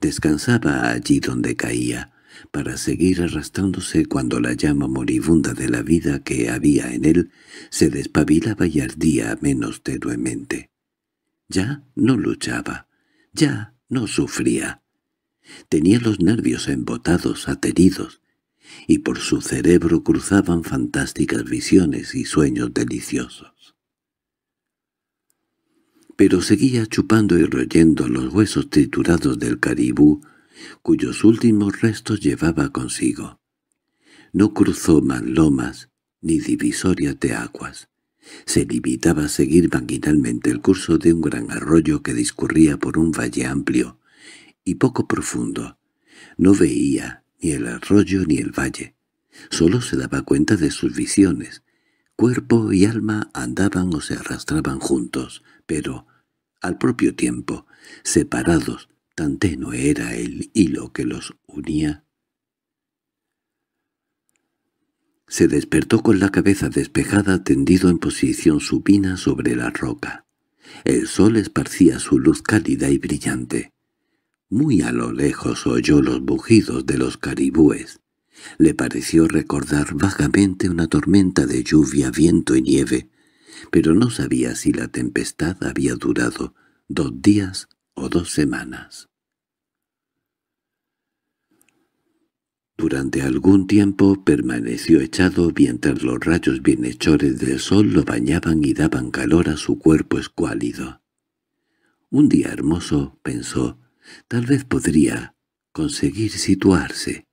Descansaba allí donde caía, para seguir arrastrándose cuando la llama moribunda de la vida que había en él se despabilaba y ardía menos tenuemente. Ya no luchaba, ya no sufría. Tenía los nervios embotados, ateridos, y por su cerebro cruzaban fantásticas visiones y sueños deliciosos pero seguía chupando y royendo los huesos triturados del caribú, cuyos últimos restos llevaba consigo. No cruzó más lomas ni divisorias de aguas. Se limitaba a seguir maquinalmente el curso de un gran arroyo que discurría por un valle amplio y poco profundo. No veía ni el arroyo ni el valle. Solo se daba cuenta de sus visiones. Cuerpo y alma andaban o se arrastraban juntos, pero al propio tiempo, separados, tan tenue era el hilo que los unía. Se despertó con la cabeza despejada tendido en posición supina sobre la roca. El sol esparcía su luz cálida y brillante. Muy a lo lejos oyó los bujidos de los caribúes. Le pareció recordar vagamente una tormenta de lluvia, viento y nieve, pero no sabía si la tempestad había durado dos días o dos semanas. Durante algún tiempo permaneció echado mientras los rayos bienhechores del sol lo bañaban y daban calor a su cuerpo escuálido. Un día hermoso, pensó, tal vez podría conseguir situarse.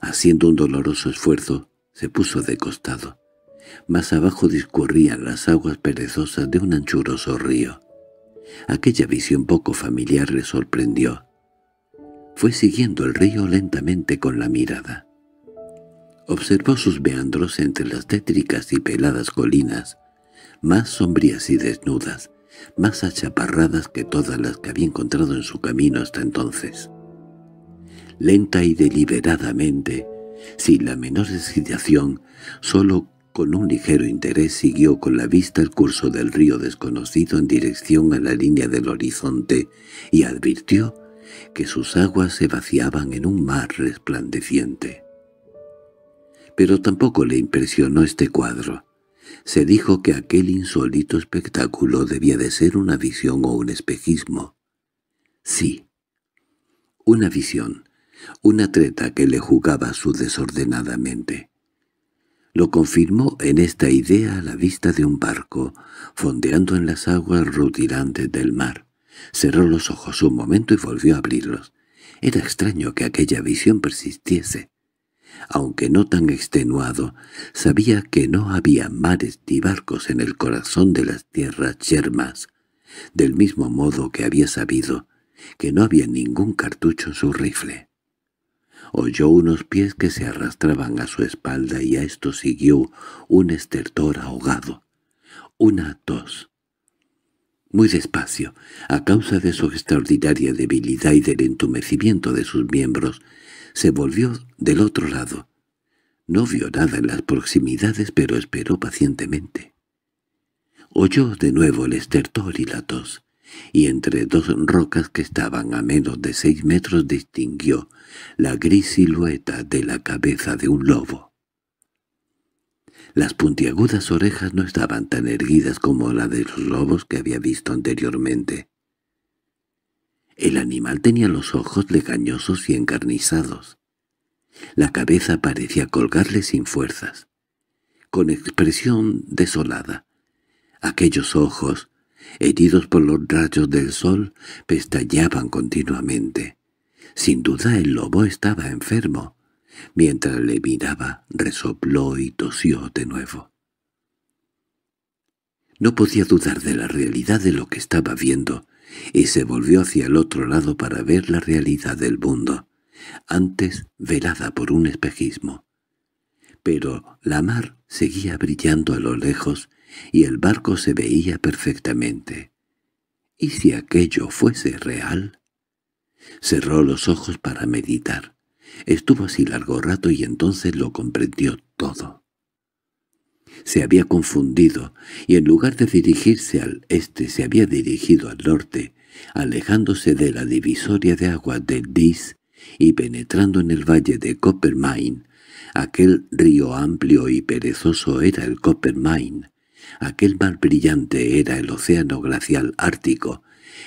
Haciendo un doloroso esfuerzo, se puso de costado. Más abajo discurrían las aguas perezosas de un anchuroso río. Aquella visión poco familiar le sorprendió. Fue siguiendo el río lentamente con la mirada. Observó sus meandros entre las tétricas y peladas colinas, más sombrías y desnudas, más achaparradas que todas las que había encontrado en su camino hasta entonces. Lenta y deliberadamente, sin la menor excitación, solo con un ligero interés siguió con la vista el curso del río desconocido en dirección a la línea del horizonte y advirtió que sus aguas se vaciaban en un mar resplandeciente. Pero tampoco le impresionó este cuadro. Se dijo que aquel insólito espectáculo debía de ser una visión o un espejismo. Sí, una visión, una treta que le jugaba su desordenada mente. Lo confirmó en esta idea a la vista de un barco, fondeando en las aguas rutilantes del mar. Cerró los ojos un momento y volvió a abrirlos. Era extraño que aquella visión persistiese. Aunque no tan extenuado, sabía que no había mares ni barcos en el corazón de las tierras yermas, del mismo modo que había sabido que no había ningún cartucho en su rifle. Oyó unos pies que se arrastraban a su espalda y a esto siguió un estertor ahogado, una tos. Muy despacio, a causa de su extraordinaria debilidad y del entumecimiento de sus miembros, se volvió del otro lado. No vio nada en las proximidades, pero esperó pacientemente. Oyó de nuevo el estertor y la tos y entre dos rocas que estaban a menos de seis metros distinguió la gris silueta de la cabeza de un lobo. Las puntiagudas orejas no estaban tan erguidas como la de los lobos que había visto anteriormente. El animal tenía los ojos legañosos y encarnizados. La cabeza parecía colgarle sin fuerzas. Con expresión desolada, aquellos ojos heridos por los rayos del sol, pestallaban continuamente. Sin duda el lobo estaba enfermo. Mientras le miraba, resopló y tosió de nuevo. No podía dudar de la realidad de lo que estaba viendo, y se volvió hacia el otro lado para ver la realidad del mundo, antes velada por un espejismo. Pero la mar seguía brillando a lo lejos y el barco se veía perfectamente. ¿Y si aquello fuese real? Cerró los ojos para meditar. Estuvo así largo rato y entonces lo comprendió todo. Se había confundido, y en lugar de dirigirse al este se había dirigido al norte, alejándose de la divisoria de agua del Dis y penetrando en el valle de Coppermine. Aquel río amplio y perezoso era el Coppermine, Aquel mar brillante era el océano glacial ártico.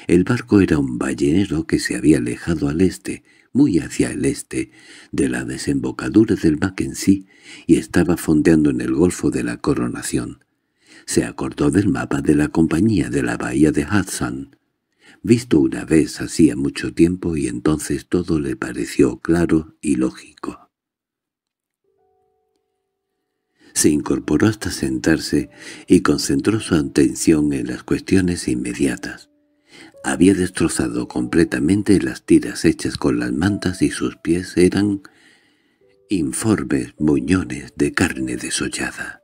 El barco era un ballenero que se había alejado al este, muy hacia el este, de la desembocadura del Mackenzie y estaba fondeando en el Golfo de la Coronación. Se acordó del mapa de la compañía de la bahía de Hudson. Visto una vez hacía mucho tiempo y entonces todo le pareció claro y lógico. se incorporó hasta sentarse y concentró su atención en las cuestiones inmediatas. Había destrozado completamente las tiras hechas con las mantas y sus pies eran informes muñones de carne desollada.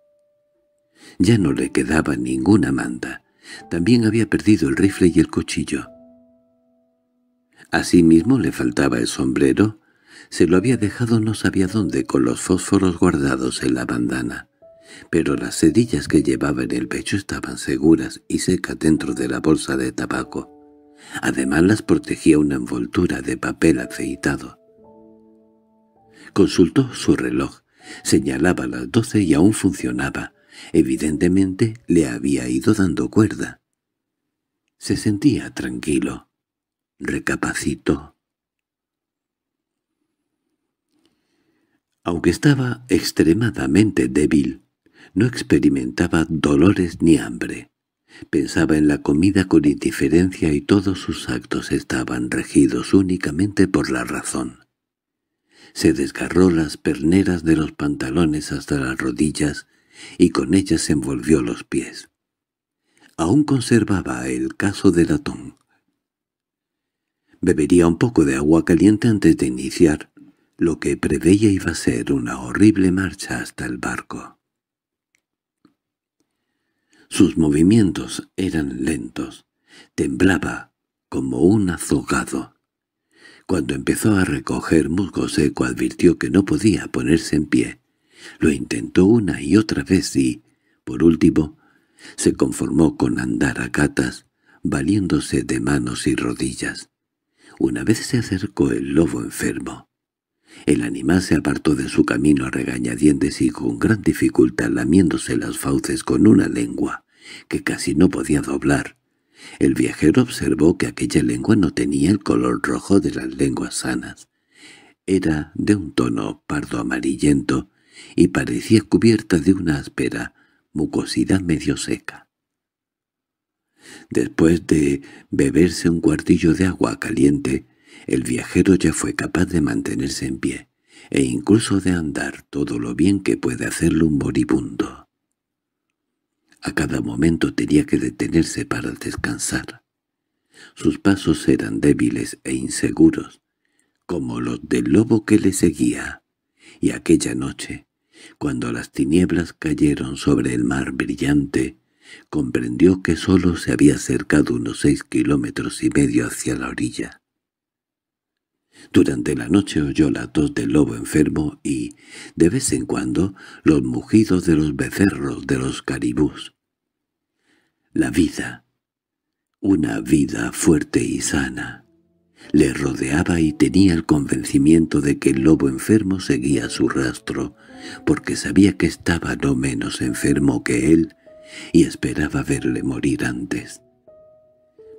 Ya no le quedaba ninguna manta. También había perdido el rifle y el cuchillo. Asimismo le faltaba el sombrero, se lo había dejado no sabía dónde con los fósforos guardados en la bandana, pero las sedillas que llevaba en el pecho estaban seguras y secas dentro de la bolsa de tabaco. Además las protegía una envoltura de papel aceitado. Consultó su reloj. Señalaba las doce y aún funcionaba. Evidentemente le había ido dando cuerda. Se sentía tranquilo. Recapacitó. Aunque estaba extremadamente débil, no experimentaba dolores ni hambre. Pensaba en la comida con indiferencia y todos sus actos estaban regidos únicamente por la razón. Se desgarró las perneras de los pantalones hasta las rodillas y con ellas envolvió los pies. Aún conservaba el caso de latón. Bebería un poco de agua caliente antes de iniciar, lo que preveía iba a ser una horrible marcha hasta el barco. Sus movimientos eran lentos. Temblaba como un azogado. Cuando empezó a recoger musgo seco advirtió que no podía ponerse en pie. Lo intentó una y otra vez y, por último, se conformó con andar a gatas, valiéndose de manos y rodillas. Una vez se acercó el lobo enfermo. El animal se apartó de su camino regañadientes y con gran dificultad lamiéndose las fauces con una lengua que casi no podía doblar. El viajero observó que aquella lengua no tenía el color rojo de las lenguas sanas. Era de un tono pardo amarillento y parecía cubierta de una áspera mucosidad medio seca. Después de beberse un cuartillo de agua caliente, el viajero ya fue capaz de mantenerse en pie, e incluso de andar todo lo bien que puede hacerlo un moribundo. A cada momento tenía que detenerse para descansar. Sus pasos eran débiles e inseguros, como los del lobo que le seguía, y aquella noche, cuando las tinieblas cayeron sobre el mar brillante, comprendió que solo se había acercado unos seis kilómetros y medio hacia la orilla. Durante la noche oyó la tos del lobo enfermo y, de vez en cuando, los mugidos de los becerros de los caribús. La vida, una vida fuerte y sana, le rodeaba y tenía el convencimiento de que el lobo enfermo seguía su rastro, porque sabía que estaba no menos enfermo que él y esperaba verle morir antes.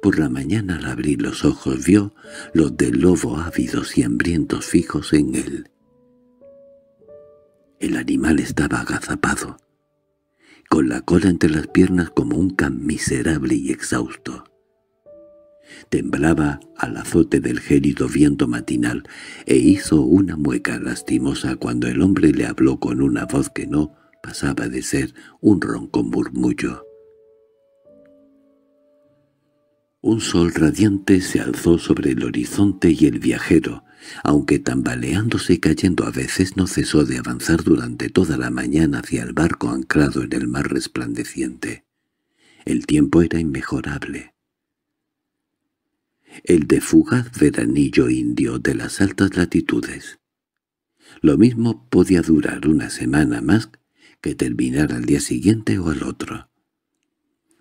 Por la mañana al abrir los ojos vio los del lobo ávidos y hambrientos fijos en él. El animal estaba agazapado, con la cola entre las piernas como un can miserable y exhausto. Temblaba al azote del gélido viento matinal e hizo una mueca lastimosa cuando el hombre le habló con una voz que no pasaba de ser un ronco murmullo. Un sol radiante se alzó sobre el horizonte y el viajero, aunque tambaleándose y cayendo a veces no cesó de avanzar durante toda la mañana hacia el barco anclado en el mar resplandeciente. El tiempo era inmejorable. El de fugaz veranillo indio de las altas latitudes. Lo mismo podía durar una semana más que terminar al día siguiente o al otro.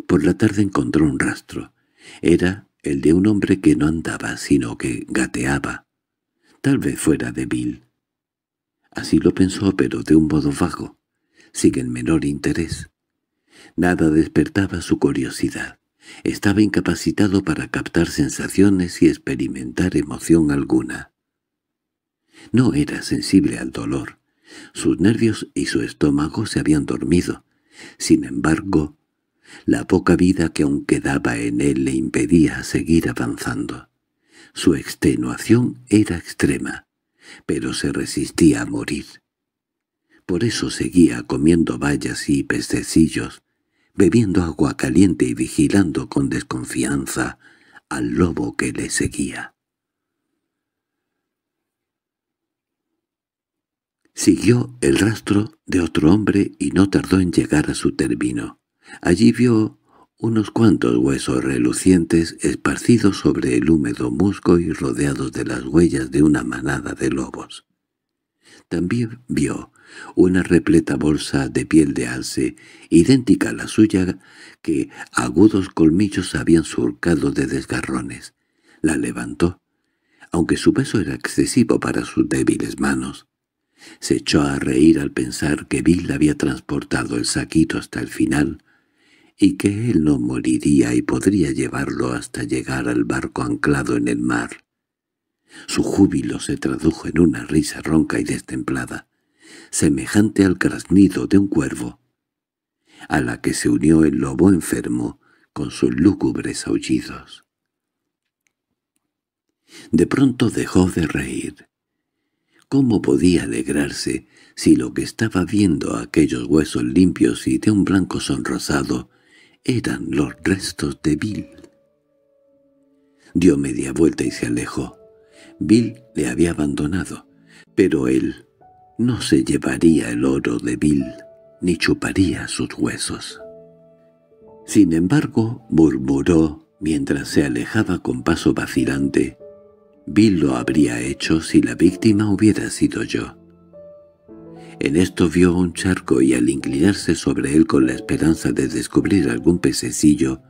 Por la tarde encontró un rastro, era el de un hombre que no andaba, sino que gateaba. Tal vez fuera débil. Así lo pensó, pero de un modo vago, sin el menor interés. Nada despertaba su curiosidad. Estaba incapacitado para captar sensaciones y experimentar emoción alguna. No era sensible al dolor. Sus nervios y su estómago se habían dormido. Sin embargo, la poca vida que aún quedaba en él le impedía seguir avanzando. Su extenuación era extrema, pero se resistía a morir. Por eso seguía comiendo bayas y pestecillos, bebiendo agua caliente y vigilando con desconfianza al lobo que le seguía. Siguió el rastro de otro hombre y no tardó en llegar a su término. Allí vio unos cuantos huesos relucientes esparcidos sobre el húmedo musgo y rodeados de las huellas de una manada de lobos. También vio una repleta bolsa de piel de alce, idéntica a la suya, que agudos colmillos habían surcado de desgarrones. La levantó, aunque su peso era excesivo para sus débiles manos. Se echó a reír al pensar que Bill había transportado el saquito hasta el final y que él no moriría y podría llevarlo hasta llegar al barco anclado en el mar. Su júbilo se tradujo en una risa ronca y destemplada, semejante al graznido de un cuervo, a la que se unió el lobo enfermo con sus lúgubres aullidos. De pronto dejó de reír. ¿Cómo podía alegrarse si lo que estaba viendo aquellos huesos limpios y de un blanco sonrosado eran los restos de Bill. Dio media vuelta y se alejó. Bill le había abandonado, pero él no se llevaría el oro de Bill ni chuparía sus huesos. Sin embargo, murmuró mientras se alejaba con paso vacilante, Bill lo habría hecho si la víctima hubiera sido yo. En esto vio un charco y al inclinarse sobre él con la esperanza de descubrir algún pececillo,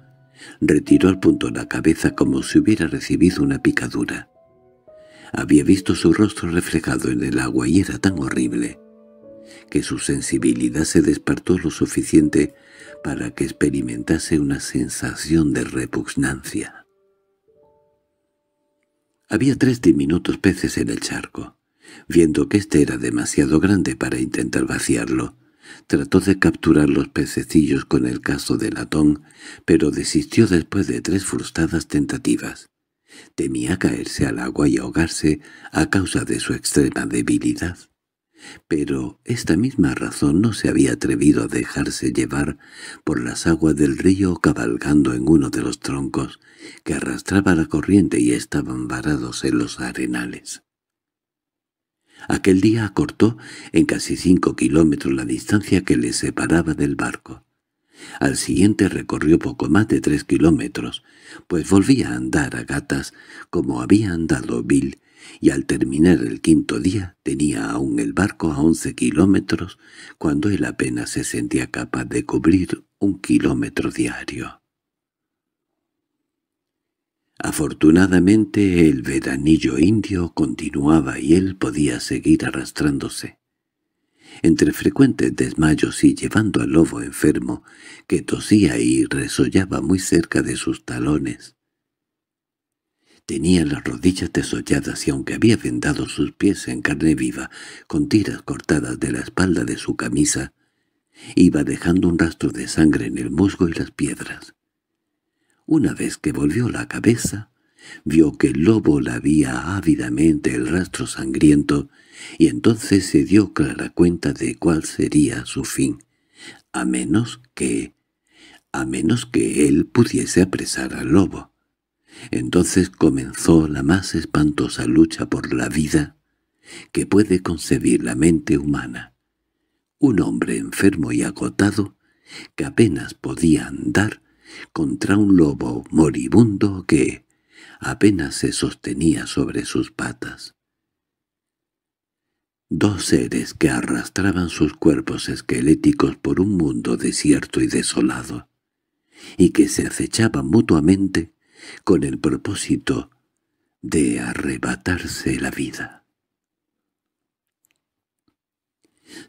retiró al punto la cabeza como si hubiera recibido una picadura. Había visto su rostro reflejado en el agua y era tan horrible que su sensibilidad se despertó lo suficiente para que experimentase una sensación de repugnancia. Había tres diminutos peces en el charco. Viendo que éste era demasiado grande para intentar vaciarlo, trató de capturar los pececillos con el caso de latón, pero desistió después de tres frustradas tentativas. Temía caerse al agua y ahogarse a causa de su extrema debilidad. Pero esta misma razón no se había atrevido a dejarse llevar por las aguas del río cabalgando en uno de los troncos que arrastraba la corriente y estaban varados en los arenales. Aquel día acortó en casi cinco kilómetros la distancia que le separaba del barco. Al siguiente recorrió poco más de tres kilómetros, pues volvía a andar a gatas como había andado Bill, y al terminar el quinto día tenía aún el barco a once kilómetros, cuando él apenas se sentía capaz de cubrir un kilómetro diario. Afortunadamente el veranillo indio continuaba y él podía seguir arrastrándose. Entre frecuentes desmayos y llevando al lobo enfermo, que tosía y resollaba muy cerca de sus talones. Tenía las rodillas desolladas y aunque había vendado sus pies en carne viva, con tiras cortadas de la espalda de su camisa, iba dejando un rastro de sangre en el musgo y las piedras. Una vez que volvió la cabeza, vio que el lobo lavía ávidamente el rastro sangriento y entonces se dio clara cuenta de cuál sería su fin, a menos que... a menos que él pudiese apresar al lobo. Entonces comenzó la más espantosa lucha por la vida que puede concebir la mente humana. Un hombre enfermo y agotado, que apenas podía andar, contra un lobo moribundo que apenas se sostenía sobre sus patas. Dos seres que arrastraban sus cuerpos esqueléticos por un mundo desierto y desolado, y que se acechaban mutuamente con el propósito de arrebatarse la vida.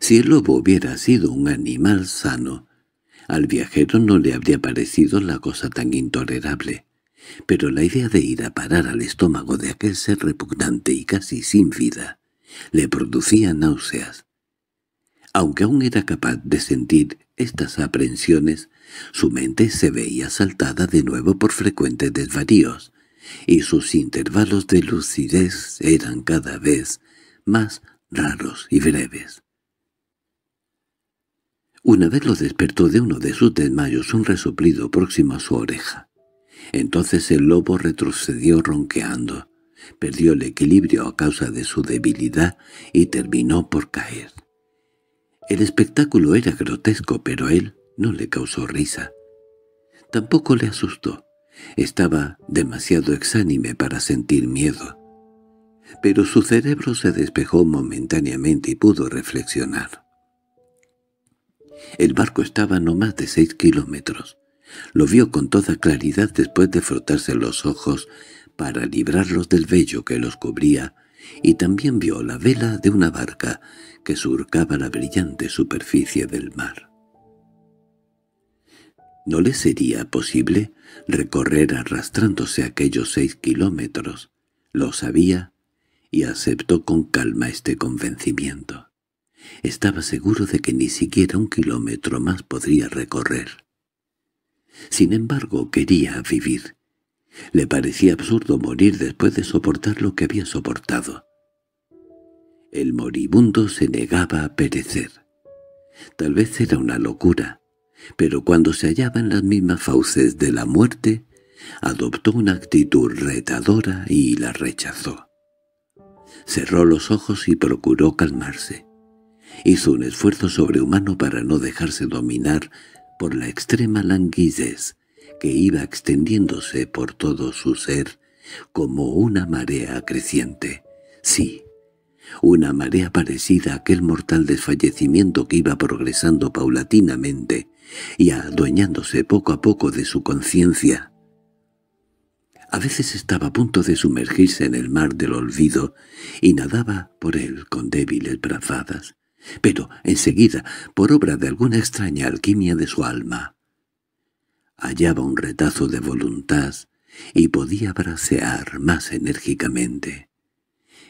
Si el lobo hubiera sido un animal sano, al viajero no le habría parecido la cosa tan intolerable, pero la idea de ir a parar al estómago de aquel ser repugnante y casi sin vida le producía náuseas. Aunque aún era capaz de sentir estas aprensiones, su mente se veía saltada de nuevo por frecuentes desvaríos, y sus intervalos de lucidez eran cada vez más raros y breves. Una vez lo despertó de uno de sus desmayos un resoplido próximo a su oreja. Entonces el lobo retrocedió ronqueando, perdió el equilibrio a causa de su debilidad y terminó por caer. El espectáculo era grotesco, pero él no le causó risa. Tampoco le asustó. Estaba demasiado exánime para sentir miedo. Pero su cerebro se despejó momentáneamente y pudo reflexionar. El barco estaba no más de seis kilómetros. Lo vio con toda claridad después de frotarse los ojos para librarlos del vello que los cubría, y también vio la vela de una barca que surcaba la brillante superficie del mar. ¿No le sería posible recorrer arrastrándose aquellos seis kilómetros? Lo sabía y aceptó con calma este convencimiento. Estaba seguro de que ni siquiera un kilómetro más podría recorrer. Sin embargo, quería vivir. Le parecía absurdo morir después de soportar lo que había soportado. El moribundo se negaba a perecer. Tal vez era una locura, pero cuando se hallaba en las mismas fauces de la muerte, adoptó una actitud retadora y la rechazó. Cerró los ojos y procuró calmarse hizo un esfuerzo sobrehumano para no dejarse dominar por la extrema languidez que iba extendiéndose por todo su ser como una marea creciente. Sí, una marea parecida a aquel mortal desfallecimiento que iba progresando paulatinamente y adueñándose poco a poco de su conciencia. A veces estaba a punto de sumergirse en el mar del olvido y nadaba por él con débiles brazadas, pero enseguida, por obra de alguna extraña alquimia de su alma, hallaba un retazo de voluntad y podía bracear más enérgicamente.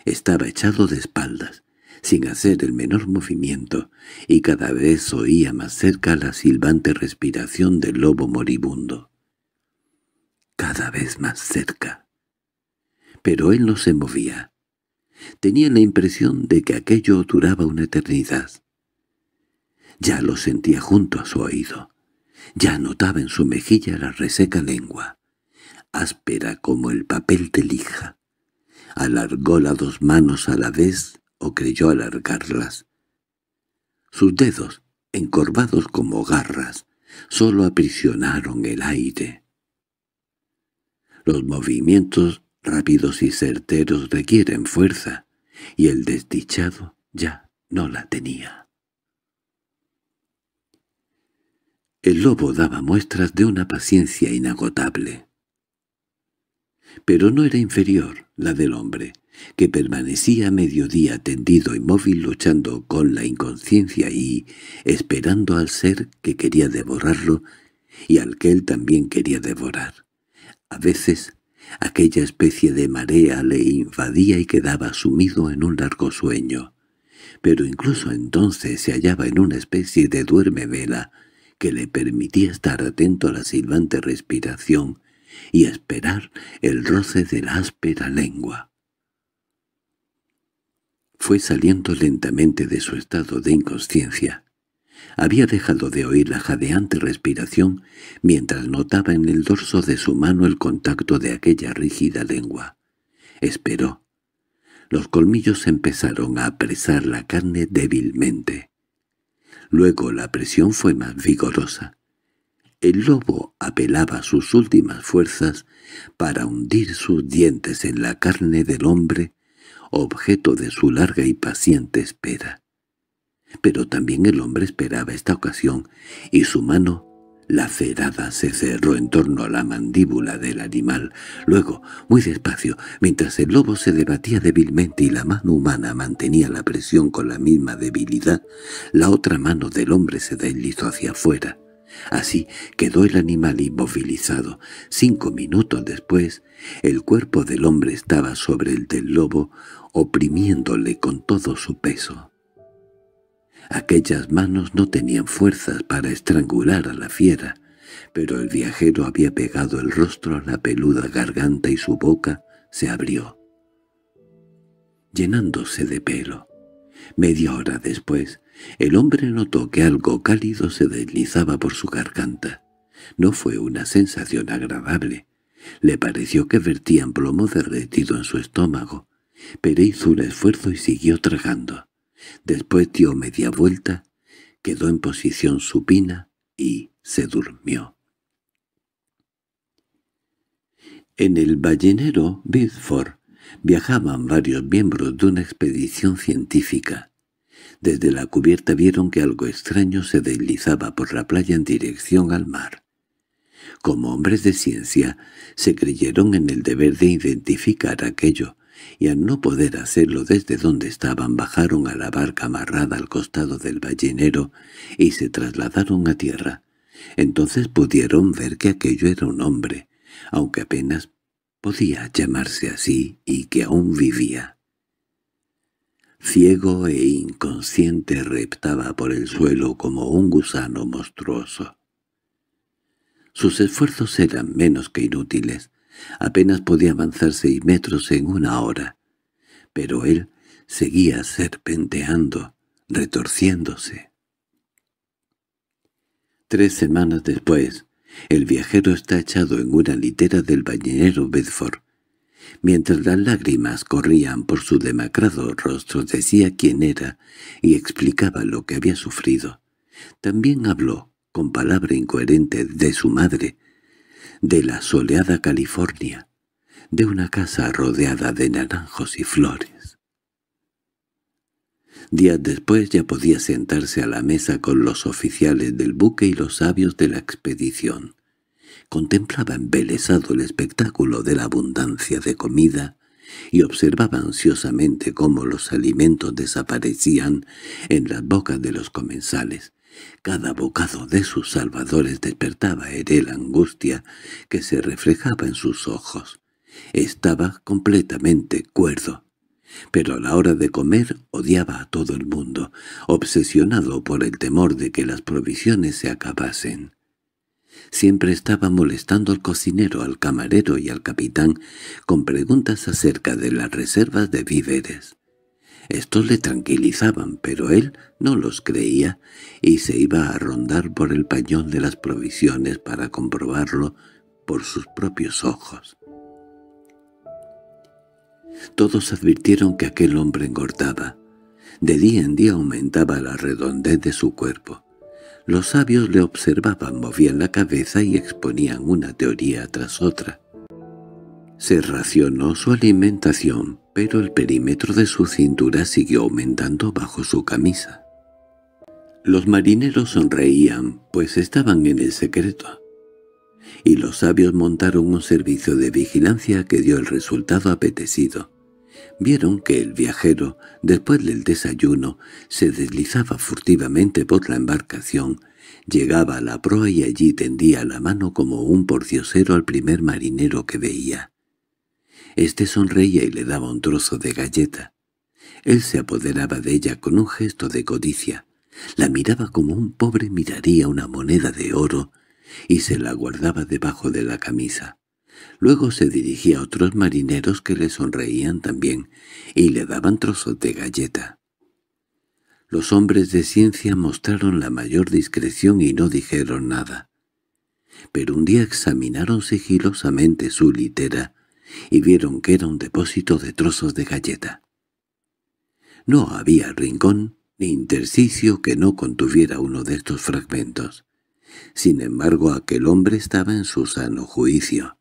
Estaba echado de espaldas, sin hacer el menor movimiento, y cada vez oía más cerca la silbante respiración del lobo moribundo. Cada vez más cerca. Pero él no se movía. Tenía la impresión de que aquello duraba una eternidad. Ya lo sentía junto a su oído. Ya notaba en su mejilla la reseca lengua, áspera como el papel de lija. Alargó las dos manos a la vez o creyó alargarlas. Sus dedos, encorvados como garras, solo aprisionaron el aire. Los movimientos rápidos y certeros requieren fuerza, y el desdichado ya no la tenía. El lobo daba muestras de una paciencia inagotable. Pero no era inferior la del hombre, que permanecía a mediodía tendido y inmóvil luchando con la inconsciencia y esperando al ser que quería devorarlo y al que él también quería devorar. A veces Aquella especie de marea le invadía y quedaba sumido en un largo sueño. Pero incluso entonces se hallaba en una especie de duerme vela que le permitía estar atento a la silbante respiración y esperar el roce de la áspera lengua. Fue saliendo lentamente de su estado de inconsciencia, había dejado de oír la jadeante respiración mientras notaba en el dorso de su mano el contacto de aquella rígida lengua. Esperó. Los colmillos empezaron a apresar la carne débilmente. Luego la presión fue más vigorosa. El lobo apelaba sus últimas fuerzas para hundir sus dientes en la carne del hombre, objeto de su larga y paciente espera. Pero también el hombre esperaba esta ocasión, y su mano lacerada se cerró en torno a la mandíbula del animal. Luego, muy despacio, mientras el lobo se debatía débilmente y la mano humana mantenía la presión con la misma debilidad, la otra mano del hombre se deslizó hacia afuera. Así quedó el animal inmovilizado. Cinco minutos después, el cuerpo del hombre estaba sobre el del lobo, oprimiéndole con todo su peso. Aquellas manos no tenían fuerzas para estrangular a la fiera, pero el viajero había pegado el rostro a la peluda garganta y su boca se abrió, llenándose de pelo. Media hora después, el hombre notó que algo cálido se deslizaba por su garganta. No fue una sensación agradable. Le pareció que vertían plomo derretido en su estómago, pero hizo un esfuerzo y siguió tragando. Después dio media vuelta, quedó en posición supina y se durmió. En el ballenero Bidford viajaban varios miembros de una expedición científica. Desde la cubierta vieron que algo extraño se deslizaba por la playa en dirección al mar. Como hombres de ciencia, se creyeron en el deber de identificar aquello, y al no poder hacerlo desde donde estaban bajaron a la barca amarrada al costado del ballenero y se trasladaron a tierra. Entonces pudieron ver que aquello era un hombre, aunque apenas podía llamarse así y que aún vivía. Ciego e inconsciente reptaba por el suelo como un gusano monstruoso. Sus esfuerzos eran menos que inútiles. Apenas podía avanzar seis metros en una hora. Pero él seguía serpenteando, retorciéndose. Tres semanas después, el viajero está echado en una litera del bañero Bedford. Mientras las lágrimas corrían por su demacrado rostro decía quién era y explicaba lo que había sufrido. También habló, con palabra incoherente, de su madre, de la soleada California, de una casa rodeada de naranjos y flores. Días después ya podía sentarse a la mesa con los oficiales del buque y los sabios de la expedición. Contemplaba embelesado el espectáculo de la abundancia de comida y observaba ansiosamente cómo los alimentos desaparecían en las bocas de los comensales, cada bocado de sus salvadores despertaba en él angustia que se reflejaba en sus ojos. Estaba completamente cuerdo, pero a la hora de comer odiaba a todo el mundo, obsesionado por el temor de que las provisiones se acabasen. Siempre estaba molestando al cocinero, al camarero y al capitán con preguntas acerca de las reservas de víveres. Estos le tranquilizaban, pero él no los creía y se iba a rondar por el pañón de las provisiones para comprobarlo por sus propios ojos. Todos advirtieron que aquel hombre engordaba. De día en día aumentaba la redondez de su cuerpo. Los sabios le observaban, movían la cabeza y exponían una teoría tras otra. Se racionó su alimentación, pero el perímetro de su cintura siguió aumentando bajo su camisa. Los marineros sonreían, pues estaban en el secreto. Y los sabios montaron un servicio de vigilancia que dio el resultado apetecido. Vieron que el viajero, después del desayuno, se deslizaba furtivamente por la embarcación, llegaba a la proa y allí tendía la mano como un porciosero al primer marinero que veía. Este sonreía y le daba un trozo de galleta. Él se apoderaba de ella con un gesto de codicia. La miraba como un pobre miraría una moneda de oro y se la guardaba debajo de la camisa. Luego se dirigía a otros marineros que le sonreían también y le daban trozos de galleta. Los hombres de ciencia mostraron la mayor discreción y no dijeron nada. Pero un día examinaron sigilosamente su litera y vieron que era un depósito de trozos de galleta. No había rincón ni intersticio que no contuviera uno de estos fragmentos. Sin embargo, aquel hombre estaba en su sano juicio.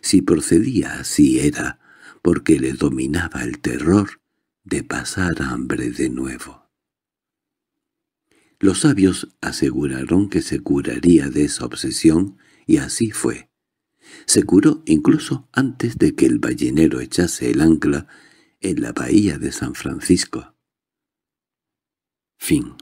Si procedía así era, porque le dominaba el terror de pasar hambre de nuevo. Los sabios aseguraron que se curaría de esa obsesión, y así fue. Se curó incluso antes de que el ballenero echase el ancla en la bahía de San Francisco. Fin